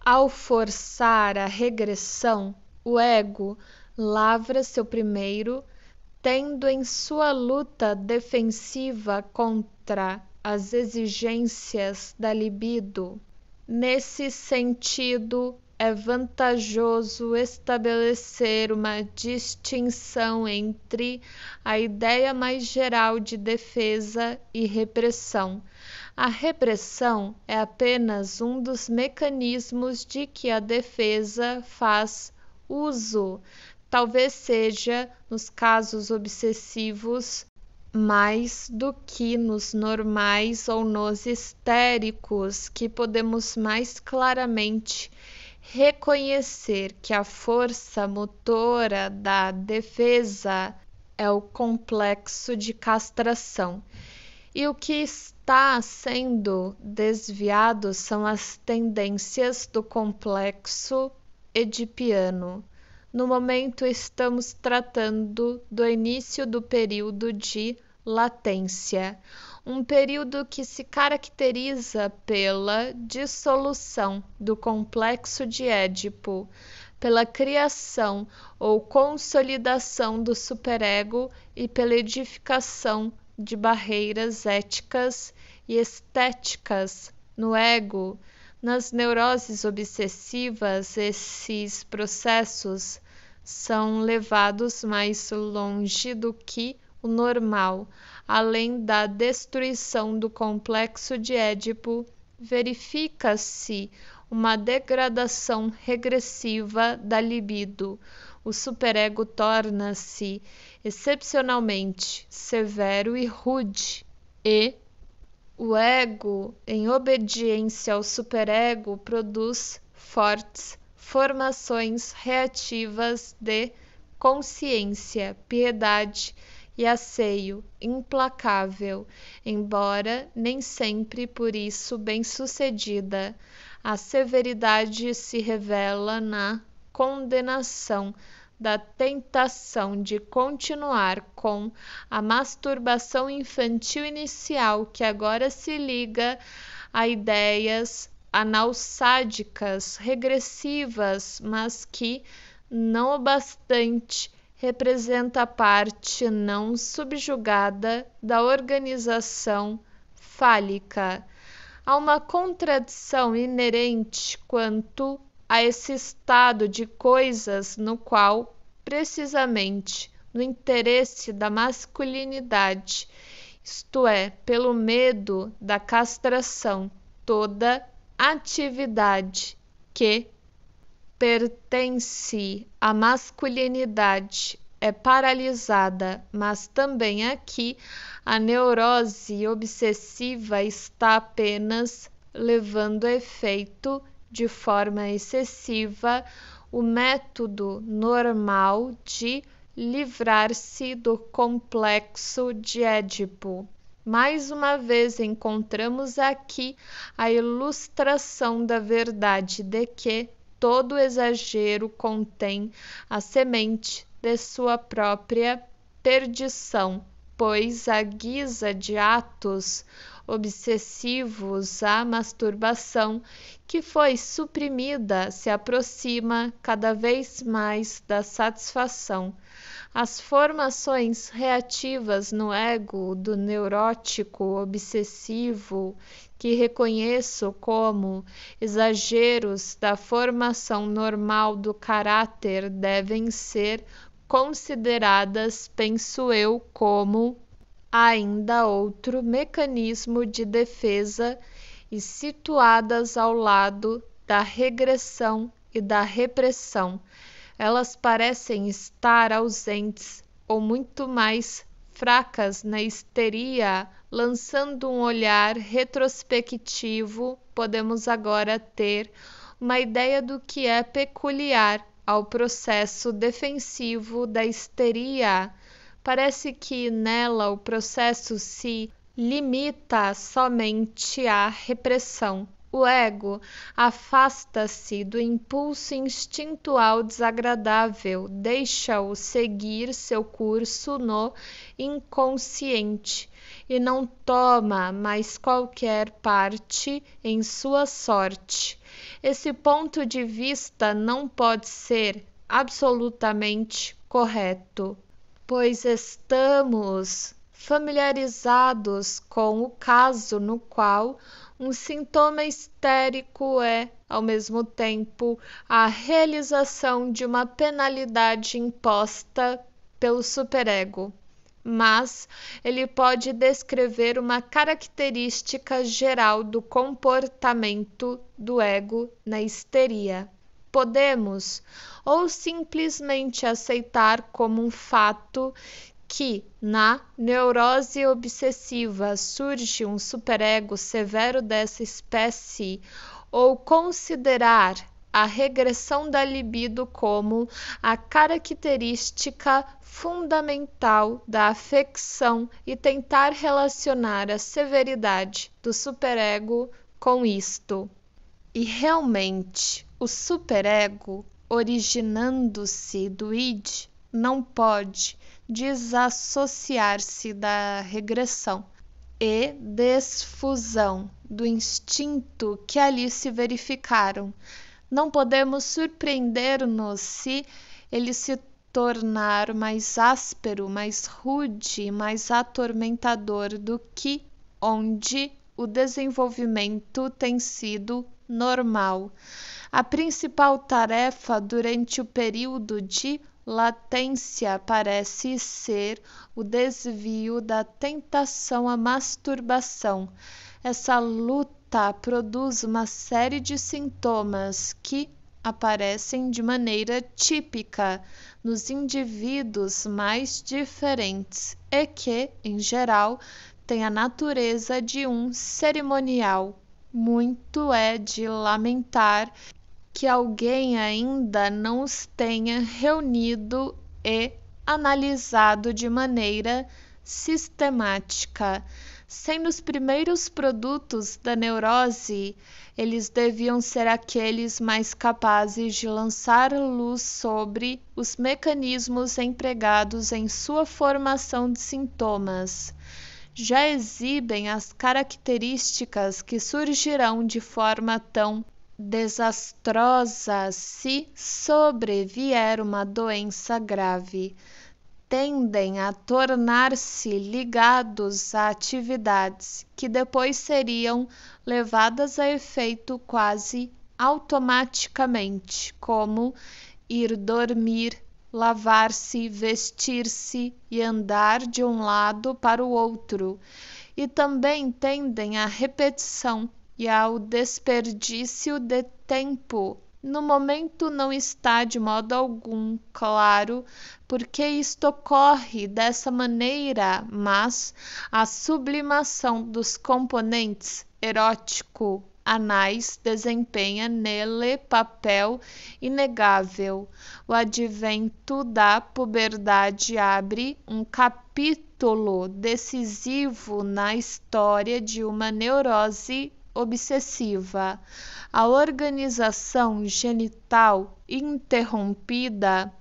Ao forçar a regressão, o ego lavra seu primeiro, tendo em sua luta defensiva contra as exigências da libido. Nesse sentido, é vantajoso estabelecer uma distinção entre a ideia mais geral de defesa e repressão. A repressão é apenas um dos mecanismos de que a defesa faz uso talvez seja nos casos obsessivos mais do que nos normais ou nos histéricos, que podemos mais claramente reconhecer que a força motora da defesa é o complexo de castração. E o que está sendo desviado são as tendências do complexo edipiano no momento, estamos tratando do início do período de latência, um período que se caracteriza pela dissolução do complexo de Édipo, pela criação ou consolidação do superego e pela edificação de barreiras éticas e estéticas no ego nas neuroses obsessivas, esses processos são levados mais longe do que o normal, além da destruição do complexo de Édipo, verifica-se uma degradação regressiva da libido. O superego torna-se excepcionalmente severo e rude e o ego, em obediência ao superego, produz fortes formações reativas de consciência, piedade e asseio implacável, embora nem sempre por isso bem-sucedida. A severidade se revela na condenação da tentação de continuar com a masturbação infantil inicial que agora se liga a ideias analsádicas, regressivas, mas que, não obstante, representa a parte não subjugada da organização fálica. Há uma contradição inerente quanto a esse estado de coisas no qual, precisamente, no interesse da masculinidade, isto é, pelo medo da castração, toda atividade que pertence à masculinidade é paralisada, mas também aqui a neurose obsessiva está apenas levando efeito de forma excessiva o método normal de livrar-se do complexo de Édipo. Mais uma vez encontramos aqui a ilustração da verdade de que todo exagero contém a semente de sua própria perdição, pois, à guisa de atos obsessivos à masturbação, que foi suprimida, se aproxima cada vez mais da satisfação. As formações reativas no ego do neurótico obsessivo, que reconheço como exageros da formação normal do caráter, devem ser consideradas, penso eu, como há ainda outro mecanismo de defesa e situadas ao lado da regressão e da repressão, elas parecem estar ausentes ou muito mais fracas na histeria, lançando um olhar retrospectivo, podemos agora ter uma ideia do que é peculiar ao processo defensivo da histeria Parece que nela o processo se limita somente à repressão. O ego afasta-se do impulso instintual desagradável, deixa-o seguir seu curso no inconsciente e não toma mais qualquer parte em sua sorte. Esse ponto de vista não pode ser absolutamente correto pois estamos familiarizados com o caso no qual um sintoma histérico é, ao mesmo tempo, a realização de uma penalidade imposta pelo superego, mas ele pode descrever uma característica geral do comportamento do ego na histeria podemos ou simplesmente aceitar como um fato que na neurose obsessiva surge um superego severo dessa espécie ou considerar a regressão da libido como a característica fundamental da afecção e tentar relacionar a severidade do superego com isto. E realmente, o superego, originando-se do id, não pode desassociar-se da regressão e desfusão do instinto que ali se verificaram. Não podemos surpreender-nos se ele se tornar mais áspero, mais rude, mais atormentador do que onde o desenvolvimento tem sido normal. A principal tarefa durante o período de latência parece ser o desvio da tentação à masturbação. Essa luta produz uma série de sintomas que aparecem de maneira típica nos indivíduos mais diferentes e que, em geral, têm a natureza de um cerimonial. Muito é de lamentar que alguém ainda não os tenha reunido e analisado de maneira sistemática. Sendo os primeiros produtos da neurose, eles deviam ser aqueles mais capazes de lançar luz sobre os mecanismos empregados em sua formação de sintomas. Já exibem as características que surgirão de forma tão desastrosa se sobrevier uma doença grave, tendem a tornar-se ligados a atividades que depois seriam levadas a efeito quase automaticamente, como ir dormir, lavar-se, vestir-se e andar de um lado para o outro, e também tendem à repetição e ao desperdício de tempo. No momento não está de modo algum claro porque isto ocorre dessa maneira, mas a sublimação dos componentes erótico anais desempenha nele papel inegável. O advento da puberdade abre um capítulo decisivo na história de uma neurose obsessiva, a organização genital interrompida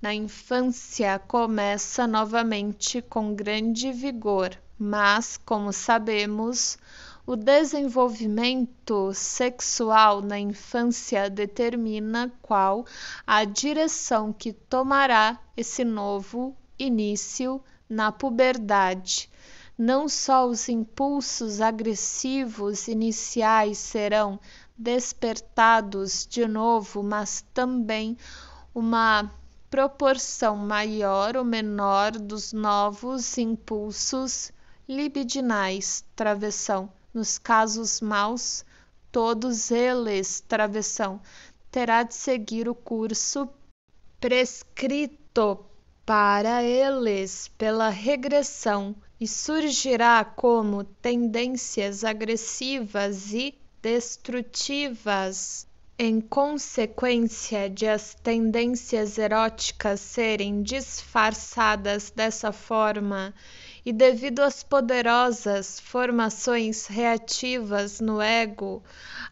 na infância começa novamente com grande vigor, mas, como sabemos, o desenvolvimento sexual na infância determina qual a direção que tomará esse novo início na puberdade, não só os impulsos agressivos iniciais serão despertados de novo, mas também uma proporção maior ou menor dos novos impulsos libidinais, travessão. Nos casos maus, todos eles, travessão, terá de seguir o curso prescrito para eles pela regressão e surgirá como tendências agressivas e destrutivas. Em consequência de as tendências eróticas serem disfarçadas dessa forma, e devido às poderosas formações reativas no ego,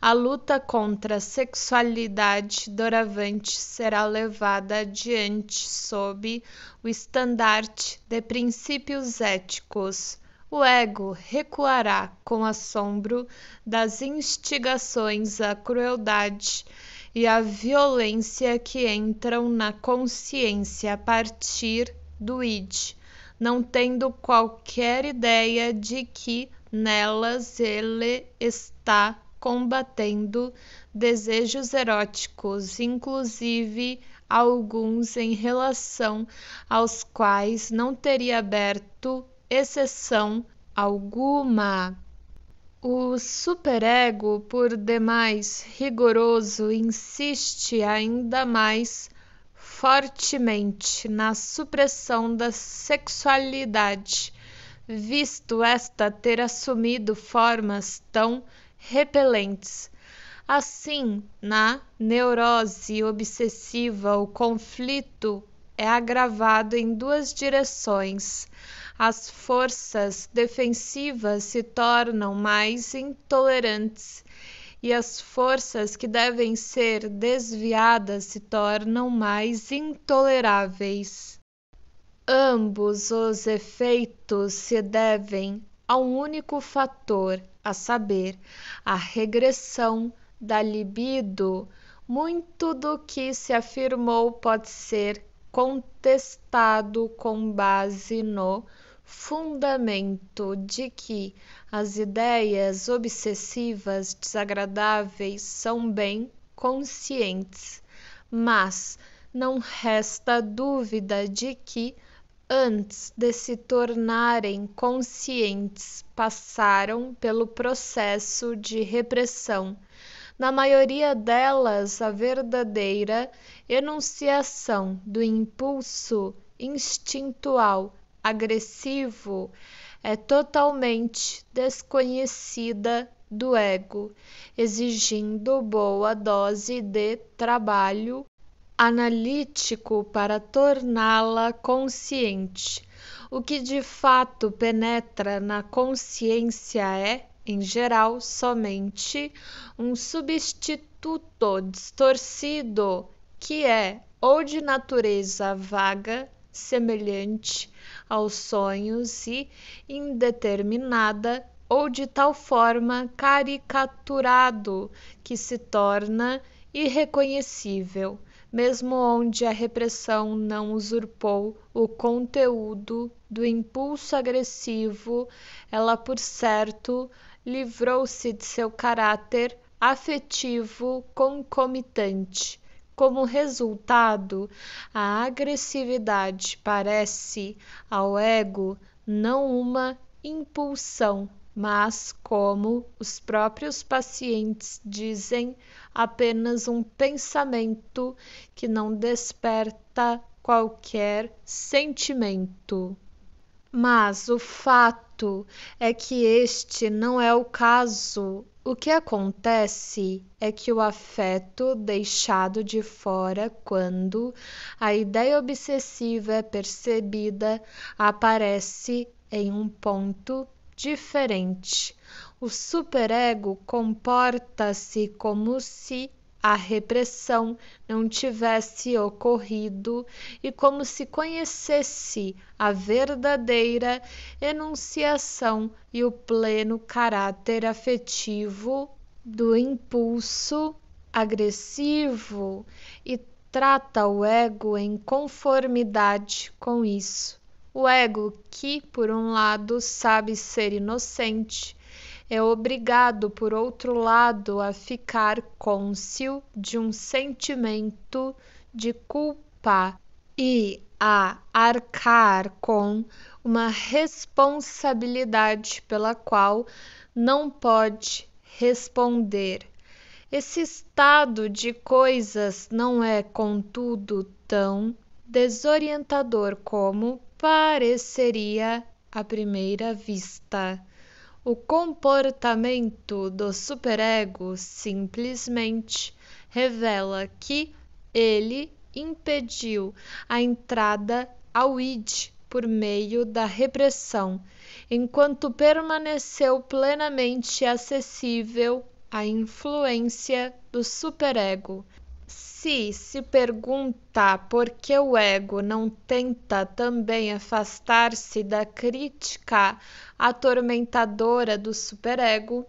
a luta contra a sexualidade doravante será levada adiante sob o estandarte de princípios éticos. O ego recuará com assombro das instigações à crueldade e à violência que entram na consciência a partir do id não tendo qualquer ideia de que nelas ele está combatendo desejos eróticos, inclusive alguns em relação aos quais não teria aberto exceção alguma. O superego, por demais rigoroso, insiste ainda mais fortemente na supressão da sexualidade, visto esta ter assumido formas tão repelentes. Assim, na neurose obsessiva, o conflito é agravado em duas direções. As forças defensivas se tornam mais intolerantes e as forças que devem ser desviadas se tornam mais intoleráveis. Ambos os efeitos se devem a um único fator, a saber, a regressão da libido. Muito do que se afirmou pode ser contestado com base no fundamento de que as ideias obsessivas desagradáveis são bem conscientes, mas não resta dúvida de que, antes de se tornarem conscientes, passaram pelo processo de repressão. Na maioria delas, a verdadeira enunciação do impulso instintual agressivo é totalmente desconhecida do ego, exigindo boa dose de trabalho analítico para torná-la consciente. O que de fato penetra na consciência é, em geral, somente um substituto distorcido que é ou de natureza vaga semelhante aos sonhos e indeterminada ou de tal forma caricaturado que se torna irreconhecível, mesmo onde a repressão não usurpou o conteúdo do impulso agressivo, ela por certo livrou-se de seu caráter afetivo concomitante como resultado, a agressividade parece ao ego não uma impulsão, mas, como os próprios pacientes dizem, apenas um pensamento que não desperta qualquer sentimento. Mas o fato é que este não é o caso o que acontece é que o afeto deixado de fora quando a ideia obsessiva é percebida aparece em um ponto diferente. O superego comporta-se como se a repressão não tivesse ocorrido e como se conhecesse a verdadeira enunciação e o pleno caráter afetivo do impulso agressivo e trata o ego em conformidade com isso. O ego que, por um lado, sabe ser inocente, é obrigado, por outro lado, a ficar cônscio de um sentimento de culpa e a arcar com uma responsabilidade pela qual não pode responder. Esse estado de coisas não é, contudo, tão desorientador como pareceria à primeira vista. O comportamento do superego simplesmente revela que ele impediu a entrada ao id por meio da repressão, enquanto permaneceu plenamente acessível à influência do superego se se pergunta por que o ego não tenta também afastar-se da crítica atormentadora do superego,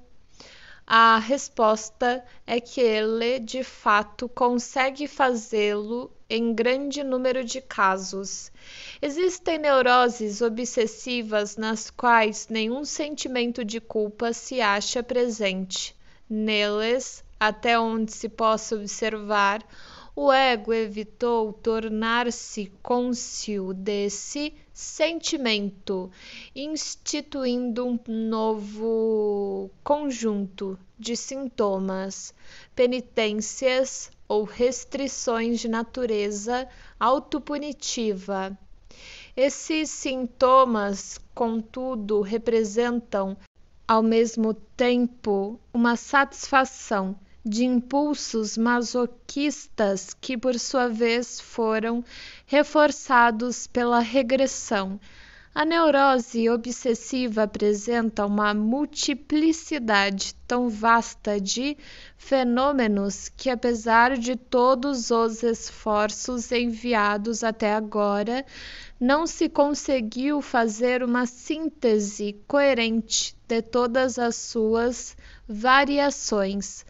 a resposta é que ele, de fato, consegue fazê-lo em grande número de casos. Existem neuroses obsessivas nas quais nenhum sentimento de culpa se acha presente. Neles, até onde se possa observar, o ego evitou tornar-se côncio desse sentimento, instituindo um novo conjunto de sintomas, penitências ou restrições de natureza autopunitiva. Esses sintomas, contudo, representam ao mesmo tempo uma satisfação de impulsos masoquistas que, por sua vez, foram reforçados pela regressão. A neurose obsessiva apresenta uma multiplicidade tão vasta de fenômenos que, apesar de todos os esforços enviados até agora, não se conseguiu fazer uma síntese coerente de todas as suas variações.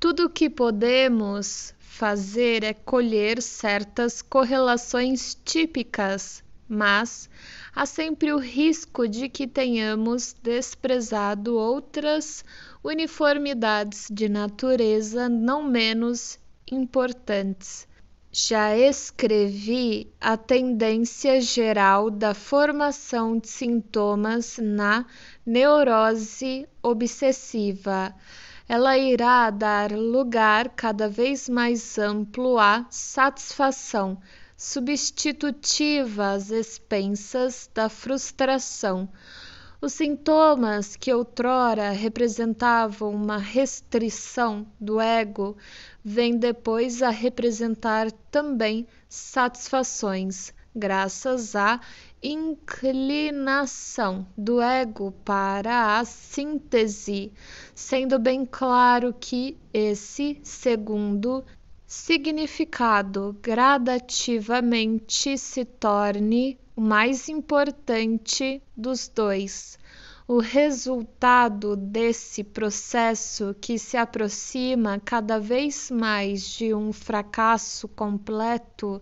Tudo o que podemos fazer é colher certas correlações típicas, mas há sempre o risco de que tenhamos desprezado outras uniformidades de natureza não menos importantes. Já escrevi a tendência geral da formação de sintomas na neurose obsessiva ela irá dar lugar cada vez mais amplo à satisfação substitutiva às expensas da frustração. Os sintomas que outrora representavam uma restrição do ego vêm depois a representar também satisfações graças à inclinação do ego para a síntese, sendo bem claro que esse segundo significado gradativamente se torne o mais importante dos dois. O resultado desse processo, que se aproxima cada vez mais de um fracasso completo,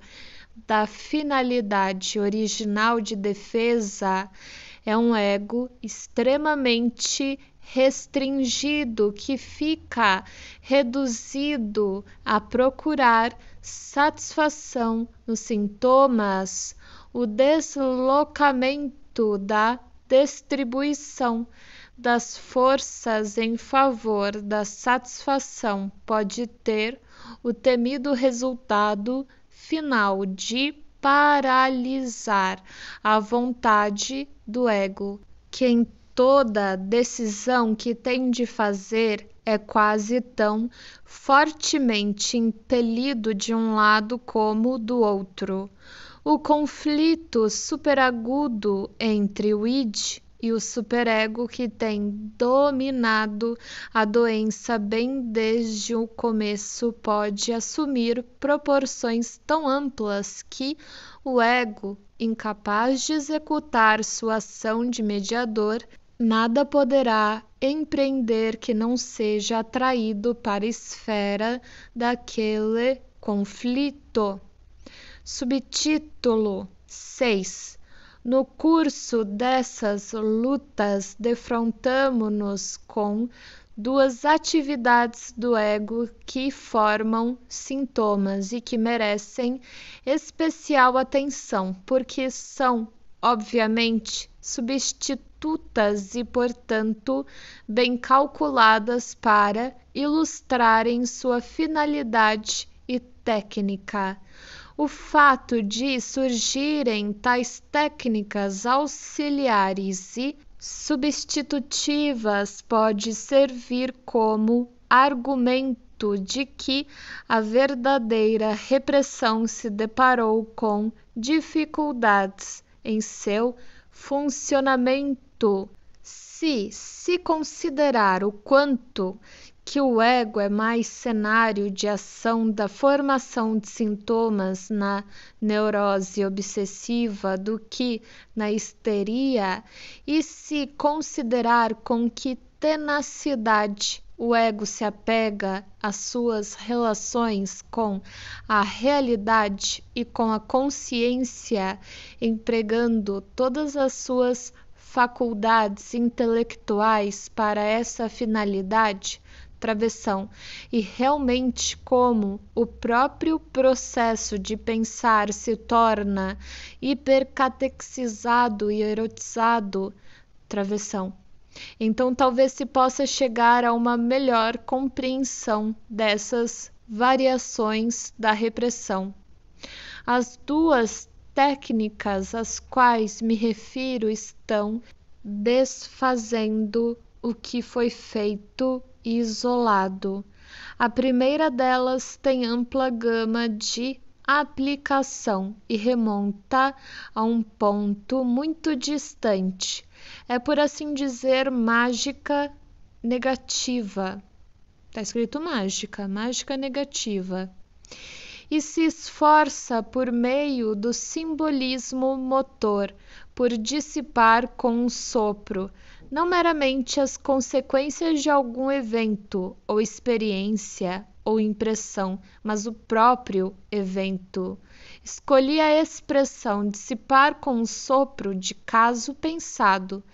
da finalidade original de defesa é um ego extremamente restringido que fica reduzido a procurar satisfação nos sintomas, o deslocamento da distribuição das forças em favor da satisfação pode ter o temido resultado final de paralisar a vontade do ego, que em toda decisão que tem de fazer é quase tão fortemente impelido de um lado como do outro. O conflito superagudo entre o id e o superego que tem dominado a doença bem desde o começo pode assumir proporções tão amplas que o ego, incapaz de executar sua ação de mediador, nada poderá empreender que não seja atraído para a esfera daquele conflito. Subtítulo 6 no curso dessas lutas, defrontamos nos com duas atividades do ego que formam sintomas e que merecem especial atenção, porque são, obviamente, substitutas e, portanto, bem calculadas para ilustrarem sua finalidade e técnica o fato de surgirem tais técnicas auxiliares e substitutivas pode servir como argumento de que a verdadeira repressão se deparou com dificuldades em seu funcionamento se se considerar o quanto que o ego é mais cenário de ação da formação de sintomas na neurose obsessiva do que na histeria, e se considerar com que tenacidade o ego se apega às suas relações com a realidade e com a consciência, empregando todas as suas faculdades intelectuais para essa finalidade, travessão. E realmente, como o próprio processo de pensar se torna hipercatexizado e erotizado travessão. Então, talvez se possa chegar a uma melhor compreensão dessas variações da repressão. As duas técnicas às quais me refiro estão desfazendo o que foi feito isolado. A primeira delas tem ampla gama de aplicação e remonta a um ponto muito distante. É, por assim dizer, mágica negativa. Está escrito mágica, mágica negativa. E se esforça por meio do simbolismo motor por dissipar com um sopro não meramente as consequências de algum evento ou experiência ou impressão, mas o próprio evento. Escolhi a expressão dissipar com um sopro de caso pensado,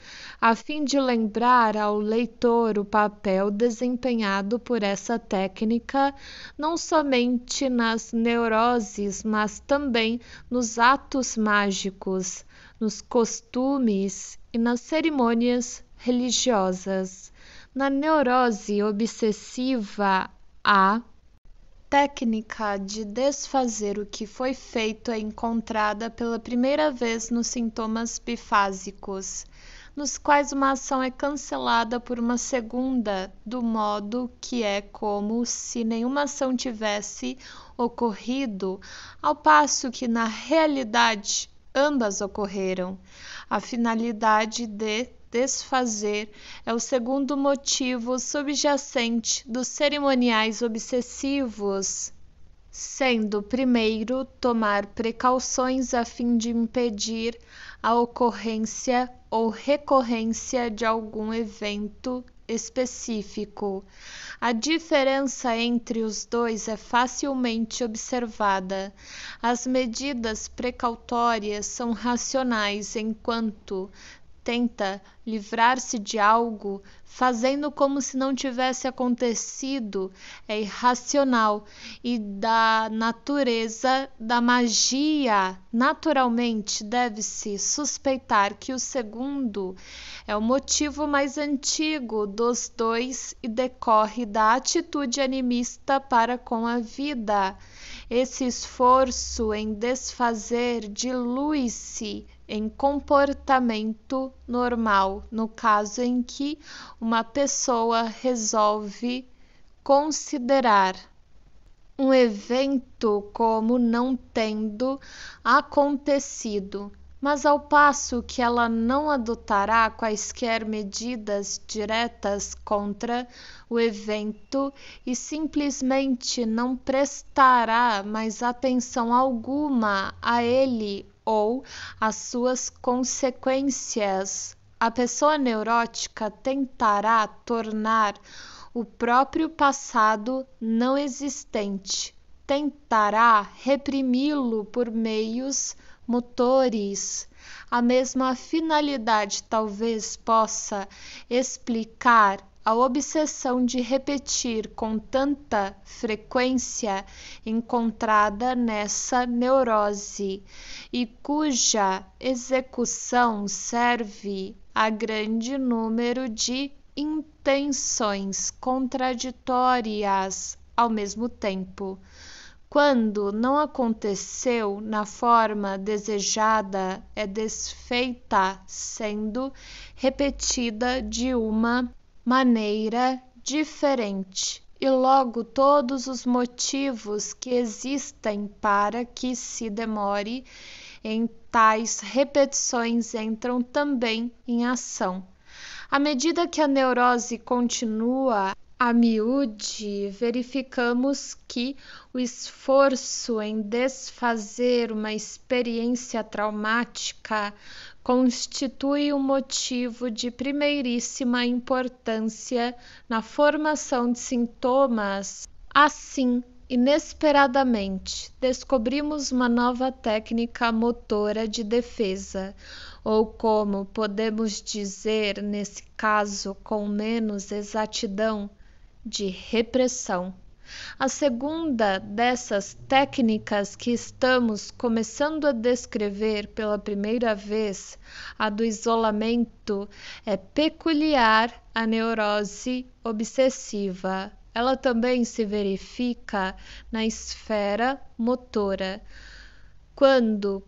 a fim de lembrar ao leitor o papel desempenhado por essa técnica, não somente nas neuroses, mas também nos atos mágicos nos costumes e nas cerimônias religiosas. Na neurose obsessiva, a técnica de desfazer o que foi feito é encontrada pela primeira vez nos sintomas bifásicos, nos quais uma ação é cancelada por uma segunda, do modo que é como se nenhuma ação tivesse ocorrido, ao passo que, na realidade, Ambas ocorreram. A finalidade de desfazer é o segundo motivo subjacente dos cerimoniais obsessivos, sendo o primeiro tomar precauções a fim de impedir a ocorrência ou recorrência de algum evento específico. A diferença entre os dois é facilmente observada. As medidas precautórias são racionais, enquanto tenta livrar-se de algo, fazendo como se não tivesse acontecido, é irracional e da natureza da magia. Naturalmente, deve-se suspeitar que o segundo é o motivo mais antigo dos dois e decorre da atitude animista para com a vida. Esse esforço em desfazer dilui-se em comportamento normal, no caso em que uma pessoa resolve considerar um evento como não tendo acontecido, mas ao passo que ela não adotará quaisquer medidas diretas contra o evento e simplesmente não prestará mais atenção alguma a ele ou as suas consequências, a pessoa neurótica tentará tornar o próprio passado não existente, tentará reprimi-lo por meios motores. A mesma finalidade talvez possa explicar a obsessão de repetir com tanta frequência encontrada nessa neurose e cuja execução serve a grande número de intenções contraditórias ao mesmo tempo. Quando não aconteceu na forma desejada, é desfeita, sendo repetida de uma maneira diferente e logo todos os motivos que existem para que se demore em tais repetições entram também em ação. À medida que a neurose continua a miúde, verificamos que o esforço em desfazer uma experiência traumática constitui um motivo de primeiríssima importância na formação de sintomas. Assim, inesperadamente, descobrimos uma nova técnica motora de defesa, ou como podemos dizer nesse caso com menos exatidão, de repressão. A segunda dessas técnicas que estamos começando a descrever pela primeira vez, a do isolamento, é peculiar à neurose obsessiva. Ela também se verifica na esfera motora. Quando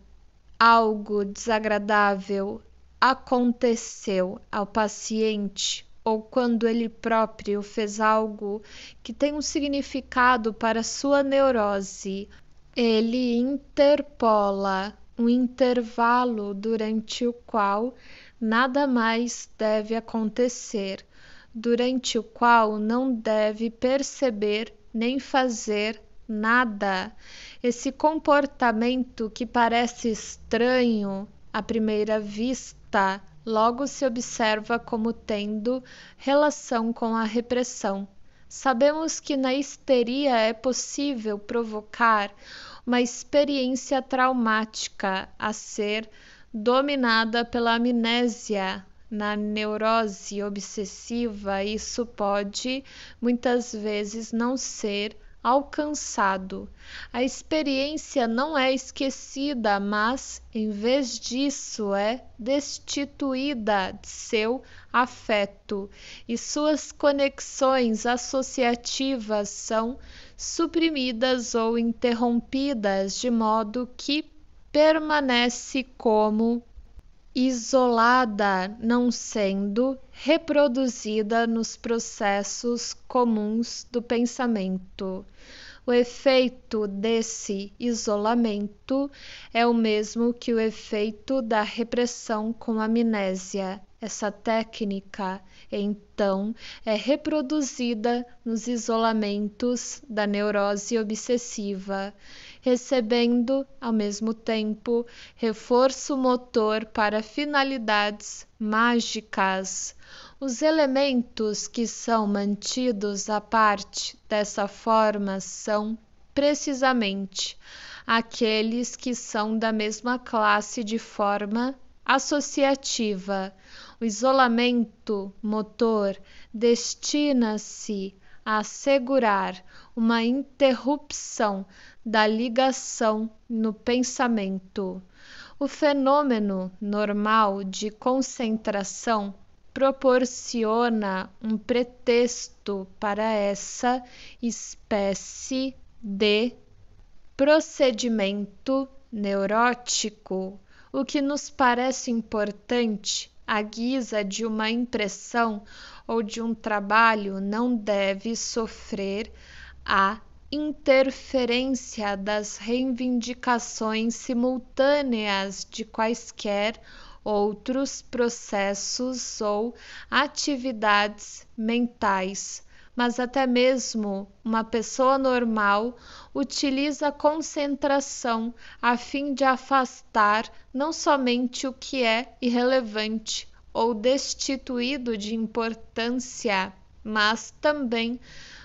algo desagradável aconteceu ao paciente ou quando ele próprio fez algo que tem um significado para sua neurose, ele interpola um intervalo durante o qual nada mais deve acontecer, durante o qual não deve perceber nem fazer nada. Esse comportamento que parece estranho à primeira vista logo se observa como tendo relação com a repressão. Sabemos que na histeria é possível provocar uma experiência traumática a ser dominada pela amnésia na neurose obsessiva, isso pode muitas vezes não ser alcançado. A experiência não é esquecida, mas, em vez disso, é destituída de seu afeto e suas conexões associativas são suprimidas ou interrompidas, de modo que permanece como isolada, não sendo reproduzida nos processos comuns do pensamento. O efeito desse isolamento é o mesmo que o efeito da repressão com amnésia, essa técnica, então, é reproduzida nos isolamentos da neurose obsessiva, recebendo, ao mesmo tempo, reforço motor para finalidades mágicas. Os elementos que são mantidos à parte dessa forma são, precisamente, aqueles que são da mesma classe de forma associativa o isolamento motor destina-se a assegurar uma interrupção da ligação no pensamento. O fenômeno normal de concentração proporciona um pretexto para essa espécie de procedimento neurótico. O que nos parece importante à guisa de uma impressão ou de um trabalho não deve sofrer a interferência das reivindicações simultâneas de quaisquer outros processos ou atividades mentais mas até mesmo uma pessoa normal utiliza concentração a fim de afastar não somente o que é irrelevante ou destituído de importância, mas também,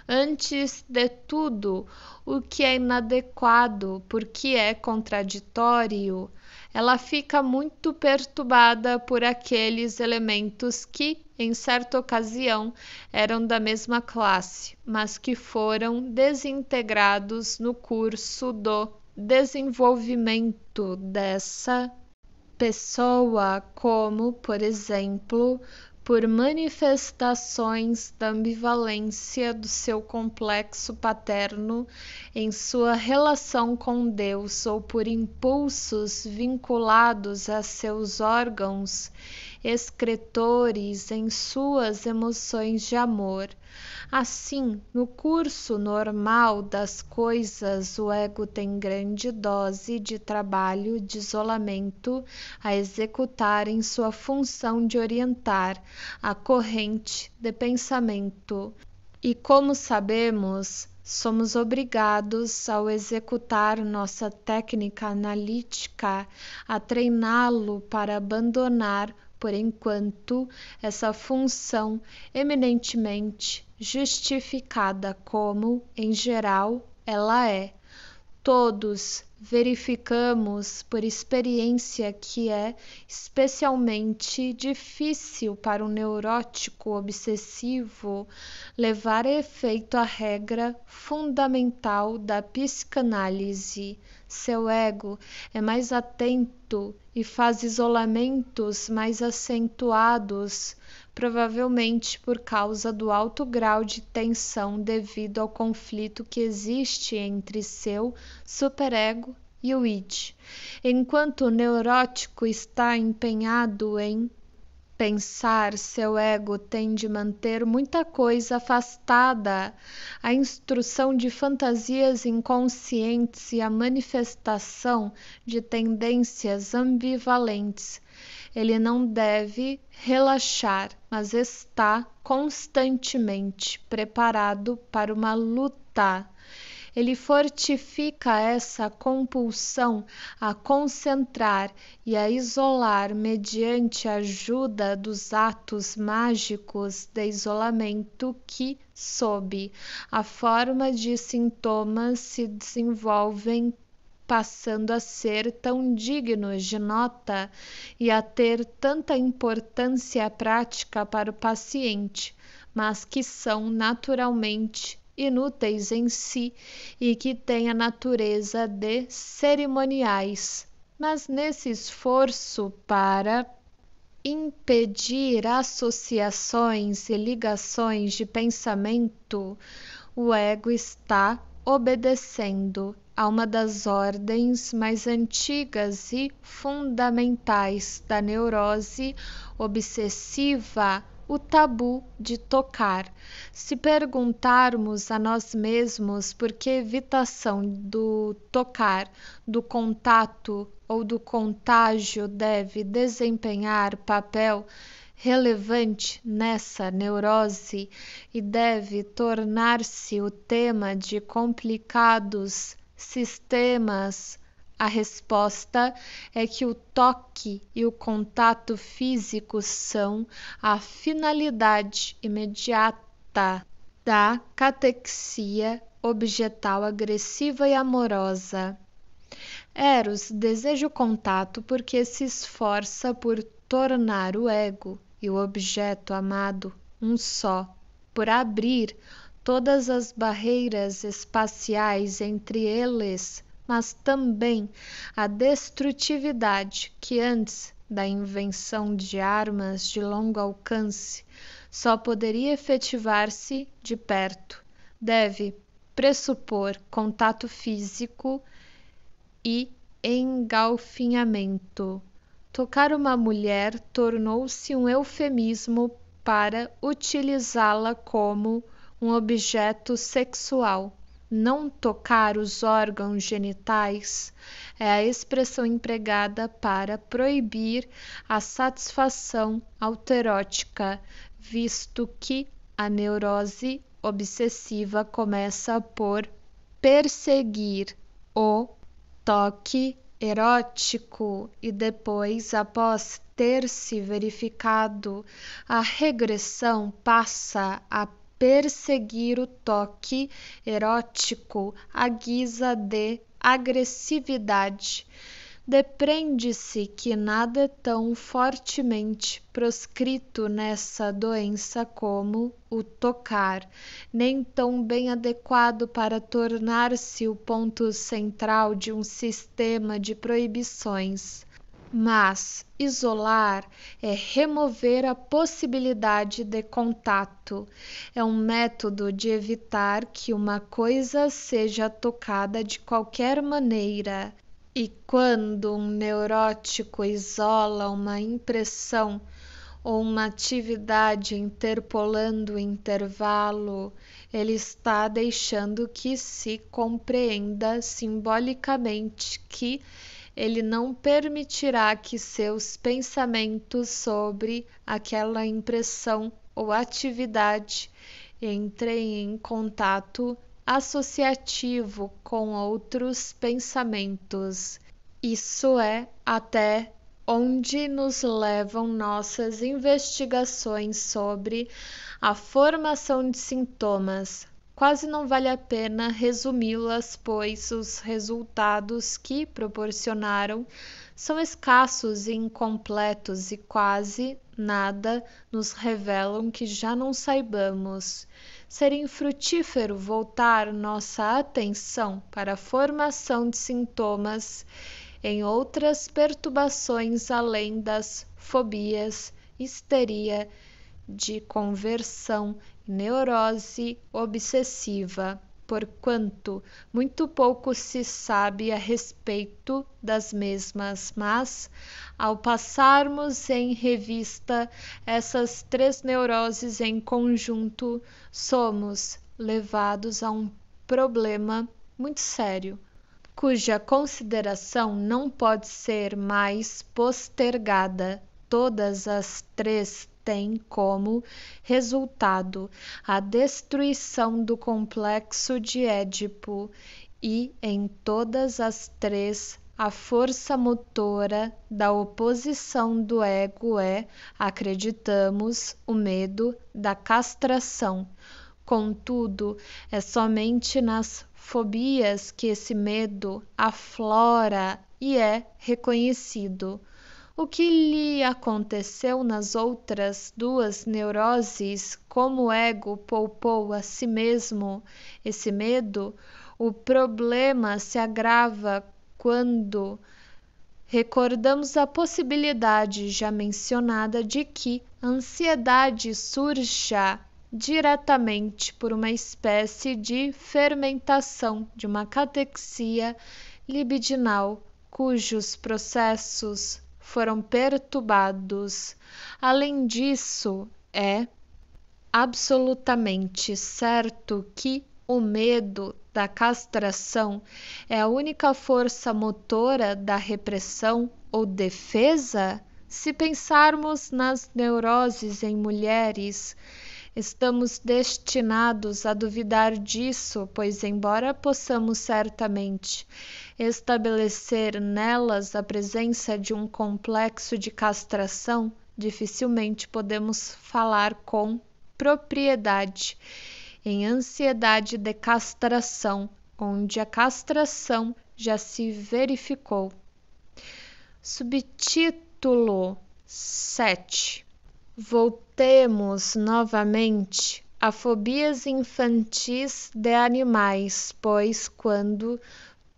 antes de tudo, o que é inadequado, porque é contraditório ela fica muito perturbada por aqueles elementos que, em certa ocasião, eram da mesma classe, mas que foram desintegrados no curso do desenvolvimento dessa pessoa, como, por exemplo, por manifestações da ambivalência do seu complexo paterno em sua relação com Deus ou por impulsos vinculados a seus órgãos excretores em suas emoções de amor Assim, no curso normal das coisas, o ego tem grande dose de trabalho de isolamento a executar em sua função de orientar a corrente de pensamento. E como sabemos, somos obrigados, ao executar nossa técnica analítica, a treiná-lo para abandonar por enquanto, essa função eminentemente justificada como, em geral, ela é. Todos verificamos por experiência que é especialmente difícil para o neurótico obsessivo levar a efeito a regra fundamental da psicanálise. Seu ego é mais atento e faz isolamentos mais acentuados provavelmente por causa do alto grau de tensão devido ao conflito que existe entre seu superego e o id, enquanto o neurótico está empenhado em pensar, seu ego tem de manter muita coisa afastada, a instrução de fantasias inconscientes e a manifestação de tendências ambivalentes ele não deve relaxar, mas está constantemente preparado para uma luta. Ele fortifica essa compulsão a concentrar e a isolar mediante a ajuda dos atos mágicos de isolamento que, sob a forma de sintomas, se desenvolvem passando a ser tão dignos de nota e a ter tanta importância prática para o paciente, mas que são naturalmente inúteis em si e que têm a natureza de cerimoniais. Mas nesse esforço para impedir associações e ligações de pensamento, o ego está obedecendo a uma das ordens mais antigas e fundamentais da neurose obsessiva, o tabu de tocar. Se perguntarmos a nós mesmos por que evitação do tocar, do contato ou do contágio deve desempenhar papel relevante nessa neurose e deve tornar-se o tema de complicados sistemas. A resposta é que o toque e o contato físico são a finalidade imediata da catexia objetal agressiva e amorosa. Eros deseja o contato porque se esforça por tornar o ego e o objeto amado, um só, por abrir todas as barreiras espaciais entre eles, mas também a destrutividade que antes da invenção de armas de longo alcance só poderia efetivar-se de perto. Deve pressupor contato físico e engalfinhamento. Tocar uma mulher tornou-se um eufemismo para utilizá-la como um objeto sexual. Não tocar os órgãos genitais é a expressão empregada para proibir a satisfação alterótica, visto que a neurose obsessiva começa por perseguir o toque erótico e depois, após ter se verificado a regressão, passa a perseguir o toque erótico à guisa de agressividade. Depreende-se que nada é tão fortemente proscrito nessa doença como o tocar, nem tão bem adequado para tornar-se o ponto central de um sistema de proibições. Mas isolar é remover a possibilidade de contato. É um método de evitar que uma coisa seja tocada de qualquer maneira. E quando um neurótico isola uma impressão ou uma atividade interpolando o intervalo, ele está deixando que se compreenda simbolicamente que ele não permitirá que seus pensamentos sobre aquela impressão ou atividade entrem em contato associativo com outros pensamentos. Isso é até onde nos levam nossas investigações sobre a formação de sintomas. Quase não vale a pena resumi-las, pois os resultados que proporcionaram são escassos e incompletos e quase nada nos revelam que já não saibamos seria infrutífero voltar nossa atenção para a formação de sintomas em outras perturbações além das fobias, histeria de conversão, neurose obsessiva porquanto muito pouco se sabe a respeito das mesmas, mas, ao passarmos em revista essas três neuroses em conjunto, somos levados a um problema muito sério, cuja consideração não pode ser mais postergada. Todas as três tem como resultado a destruição do complexo de Édipo e, em todas as três, a força motora da oposição do ego é, acreditamos, o medo da castração. Contudo, é somente nas fobias que esse medo aflora e é reconhecido. O que lhe aconteceu nas outras duas neuroses, como o ego poupou a si mesmo esse medo, o problema se agrava quando recordamos a possibilidade já mencionada de que a ansiedade surja diretamente por uma espécie de fermentação de uma catexia libidinal cujos processos foram perturbados. Além disso, é absolutamente certo que o medo da castração é a única força motora da repressão ou defesa? Se pensarmos nas neuroses em mulheres, estamos destinados a duvidar disso, pois, embora possamos certamente estabelecer nelas a presença de um complexo de castração, dificilmente podemos falar com propriedade em ansiedade de castração, onde a castração já se verificou. Subtítulo 7. Voltemos novamente a fobias infantis de animais, pois quando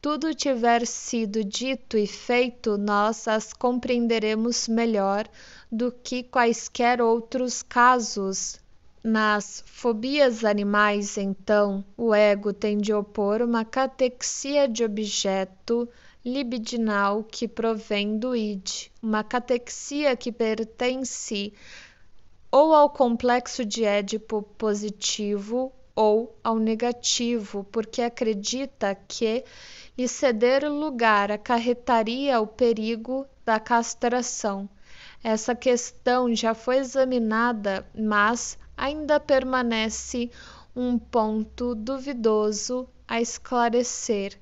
tudo tiver sido dito e feito, nós as compreenderemos melhor do que quaisquer outros casos. Nas fobias animais, então, o ego tem de opor uma catexia de objeto libidinal que provém do id, uma catexia que pertence ou ao complexo de Édipo positivo ou ao negativo, porque acredita que e ceder lugar acarretaria o perigo da castração. Essa questão já foi examinada, mas ainda permanece um ponto duvidoso a esclarecer.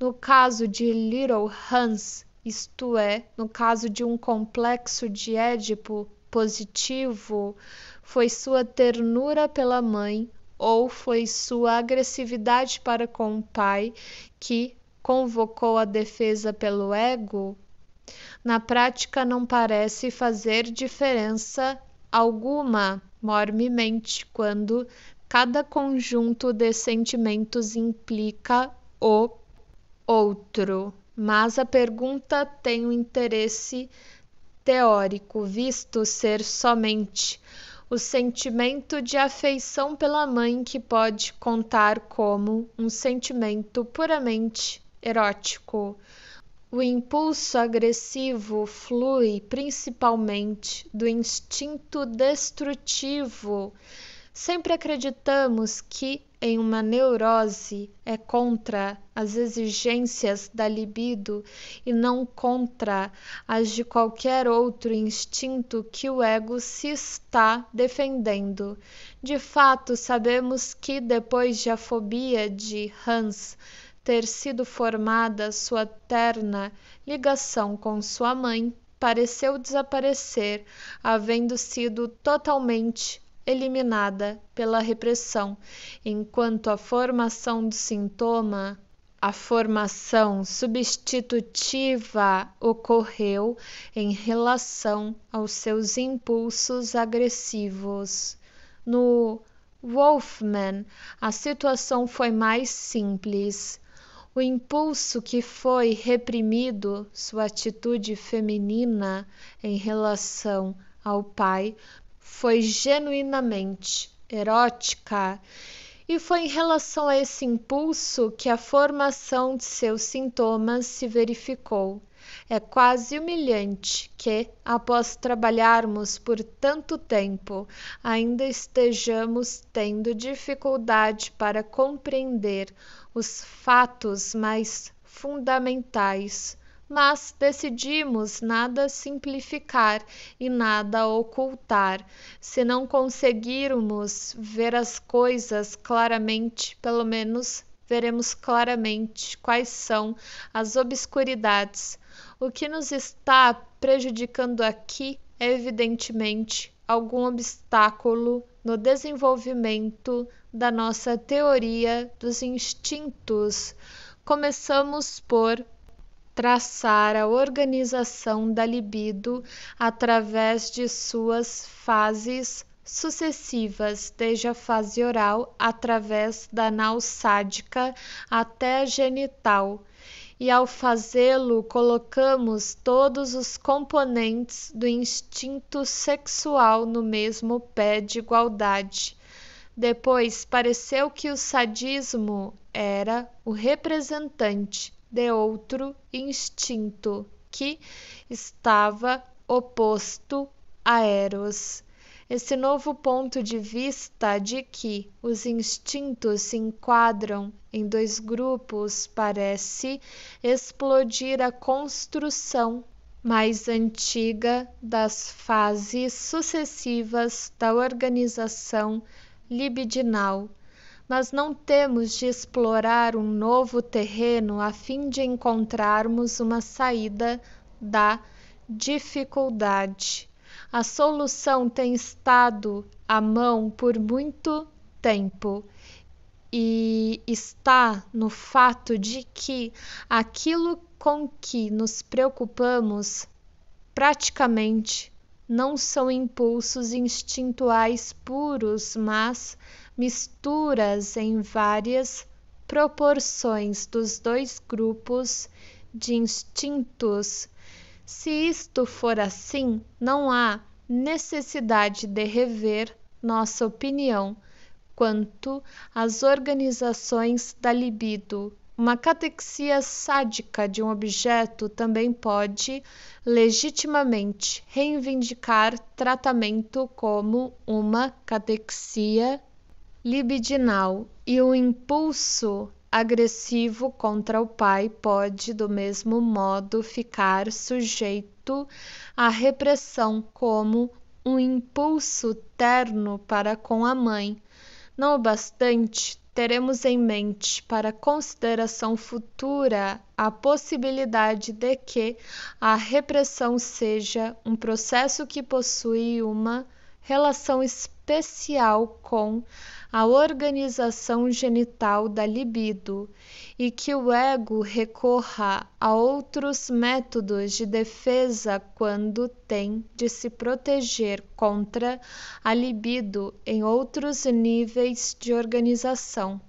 No caso de Little Hans, isto é, no caso de um complexo de Édipo positivo, foi sua ternura pela mãe ou foi sua agressividade para com o pai que convocou a defesa pelo ego, na prática não parece fazer diferença alguma, mormemente, quando cada conjunto de sentimentos implica o outro. Mas a pergunta tem um interesse teórico, visto ser somente o sentimento de afeição pela mãe que pode contar como um sentimento puramente erótico. O impulso agressivo flui principalmente do instinto destrutivo. Sempre acreditamos que, em uma neurose, é contra as exigências da libido e não contra as de qualquer outro instinto que o ego se está defendendo. De fato, sabemos que, depois de a fobia de Hans ter sido formada sua terna ligação com sua mãe, pareceu desaparecer, havendo sido totalmente eliminada pela repressão, enquanto a formação do sintoma, a formação substitutiva ocorreu em relação aos seus impulsos agressivos. No Wolfman, a situação foi mais simples o impulso que foi reprimido, sua atitude feminina em relação ao pai, foi genuinamente erótica. E foi em relação a esse impulso que a formação de seus sintomas se verificou. É quase humilhante que, após trabalharmos por tanto tempo, ainda estejamos tendo dificuldade para compreender os fatos mais fundamentais mas decidimos nada simplificar e nada ocultar. Se não conseguirmos ver as coisas claramente, pelo menos veremos claramente quais são as obscuridades o que nos está prejudicando aqui é, evidentemente, algum obstáculo no desenvolvimento da nossa teoria dos instintos. Começamos por traçar a organização da libido através de suas fases sucessivas, desde a fase oral através da anal sádica até a genital e ao fazê-lo colocamos todos os componentes do instinto sexual no mesmo pé de igualdade. Depois pareceu que o sadismo era o representante de outro instinto que estava oposto a Eros esse novo ponto de vista de que os instintos se enquadram em dois grupos parece explodir a construção mais antiga das fases sucessivas da organização libidinal mas não temos de explorar um novo terreno a fim de encontrarmos uma saída da dificuldade. A solução tem estado à mão por muito tempo e está no fato de que aquilo com que nos preocupamos praticamente não são impulsos instintuais puros, mas misturas em várias proporções dos dois grupos de instintos se isto for assim, não há necessidade de rever nossa opinião quanto às organizações da libido. Uma catexia sádica de um objeto também pode legitimamente reivindicar tratamento como uma catexia libidinal e o impulso agressivo contra o pai pode, do mesmo modo, ficar sujeito à repressão como um impulso terno para com a mãe. Não obstante, teremos em mente para consideração futura a possibilidade de que a repressão seja um processo que possui uma relação especial com a organização genital da libido e que o ego recorra a outros métodos de defesa quando tem de se proteger contra a libido em outros níveis de organização.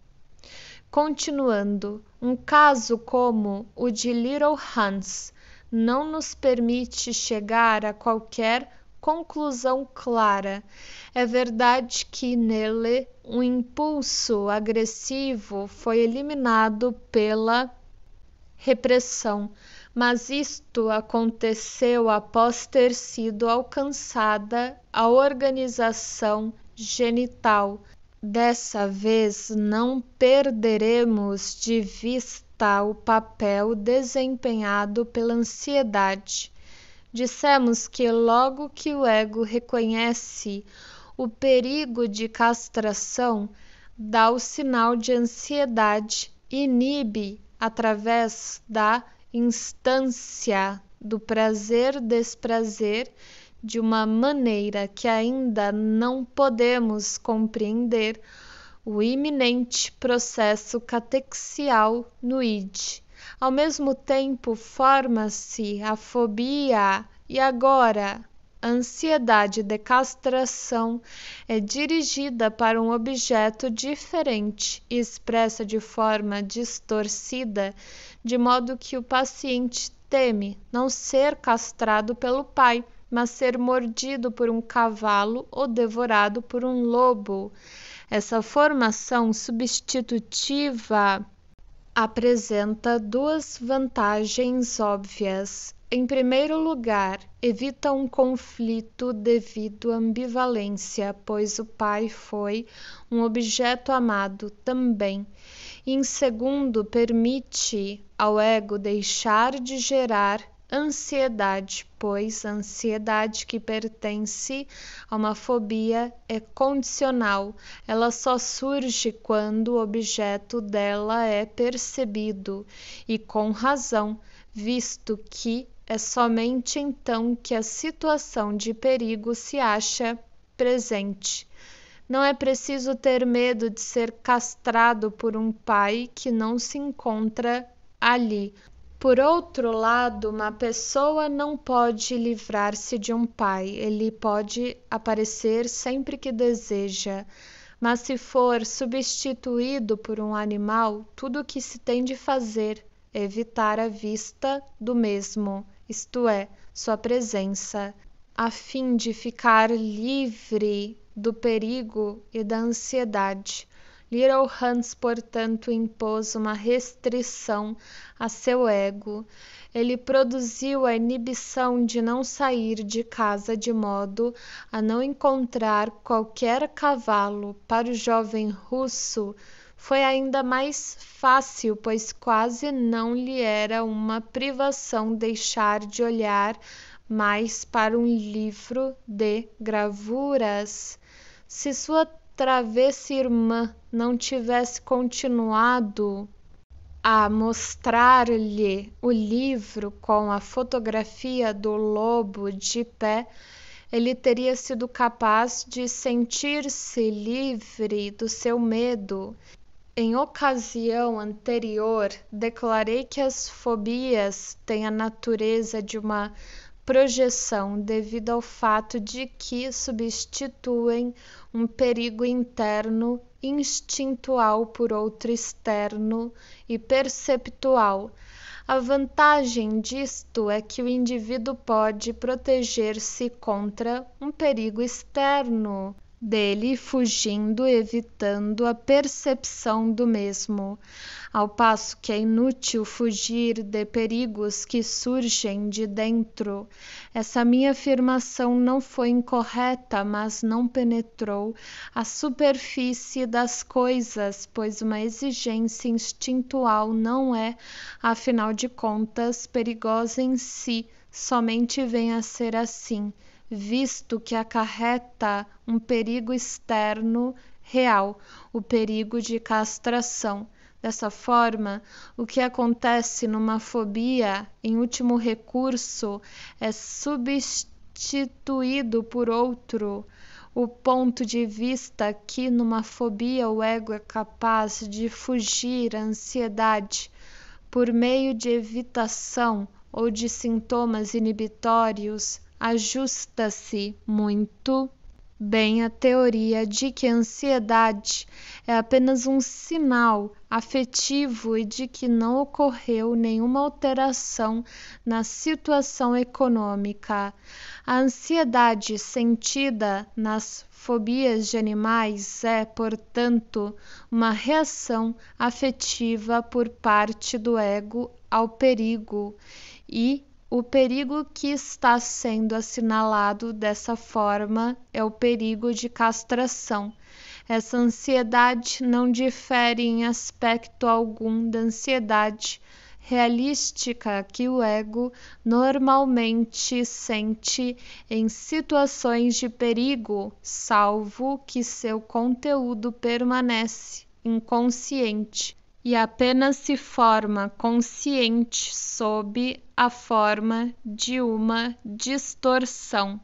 Continuando, um caso como o de Little Hans não nos permite chegar a qualquer conclusão clara é verdade que nele o impulso agressivo foi eliminado pela repressão, mas isto aconteceu após ter sido alcançada a organização genital. Dessa vez não perderemos de vista o papel desempenhado pela ansiedade. Dissemos que logo que o ego reconhece o perigo de castração dá o sinal de ansiedade, inibe através da instância do prazer-desprazer de uma maneira que ainda não podemos compreender o iminente processo catexial no id. Ao mesmo tempo, forma-se a fobia e agora a ansiedade de castração é dirigida para um objeto diferente e expressa de forma distorcida, de modo que o paciente teme não ser castrado pelo pai, mas ser mordido por um cavalo ou devorado por um lobo. Essa formação substitutiva apresenta duas vantagens óbvias. Em primeiro lugar, evita um conflito devido à ambivalência, pois o pai foi um objeto amado também. E em segundo, permite ao ego deixar de gerar ansiedade, pois a ansiedade que pertence a uma fobia é condicional. Ela só surge quando o objeto dela é percebido e com razão, visto que é somente então que a situação de perigo se acha presente. Não é preciso ter medo de ser castrado por um pai que não se encontra ali. Por outro lado, uma pessoa não pode livrar-se de um pai, ele pode aparecer sempre que deseja. Mas se for substituído por um animal, tudo o que se tem de fazer é evitar a vista do mesmo isto é, sua presença, a fim de ficar livre do perigo e da ansiedade. Little Hans, portanto, impôs uma restrição a seu ego. Ele produziu a inibição de não sair de casa de modo a não encontrar qualquer cavalo para o jovem russo foi ainda mais fácil, pois quase não lhe era uma privação deixar de olhar mais para um livro de gravuras. Se sua travessa irmã não tivesse continuado a mostrar-lhe o livro com a fotografia do lobo de pé, ele teria sido capaz de sentir-se livre do seu medo em ocasião anterior, declarei que as fobias têm a natureza de uma projeção devido ao fato de que substituem um perigo interno instintual por outro externo e perceptual. A vantagem disto é que o indivíduo pode proteger-se contra um perigo externo dele, fugindo, evitando a percepção do mesmo, ao passo que é inútil fugir de perigos que surgem de dentro. Essa minha afirmação não foi incorreta, mas não penetrou a superfície das coisas, pois uma exigência instintual não é, afinal de contas, perigosa em si, somente vem a ser assim visto que acarreta um perigo externo real, o perigo de castração. Dessa forma, o que acontece numa fobia, em último recurso, é substituído por outro. O ponto de vista que numa fobia o ego é capaz de fugir à ansiedade por meio de evitação ou de sintomas inibitórios ajusta-se muito bem a teoria de que a ansiedade é apenas um sinal afetivo e de que não ocorreu nenhuma alteração na situação econômica. A ansiedade sentida nas fobias de animais é, portanto, uma reação afetiva por parte do ego ao perigo e o perigo que está sendo assinalado dessa forma é o perigo de castração. Essa ansiedade não difere em aspecto algum da ansiedade realística que o ego normalmente sente em situações de perigo, salvo que seu conteúdo permanece inconsciente e apenas se forma consciente sob a forma de uma distorção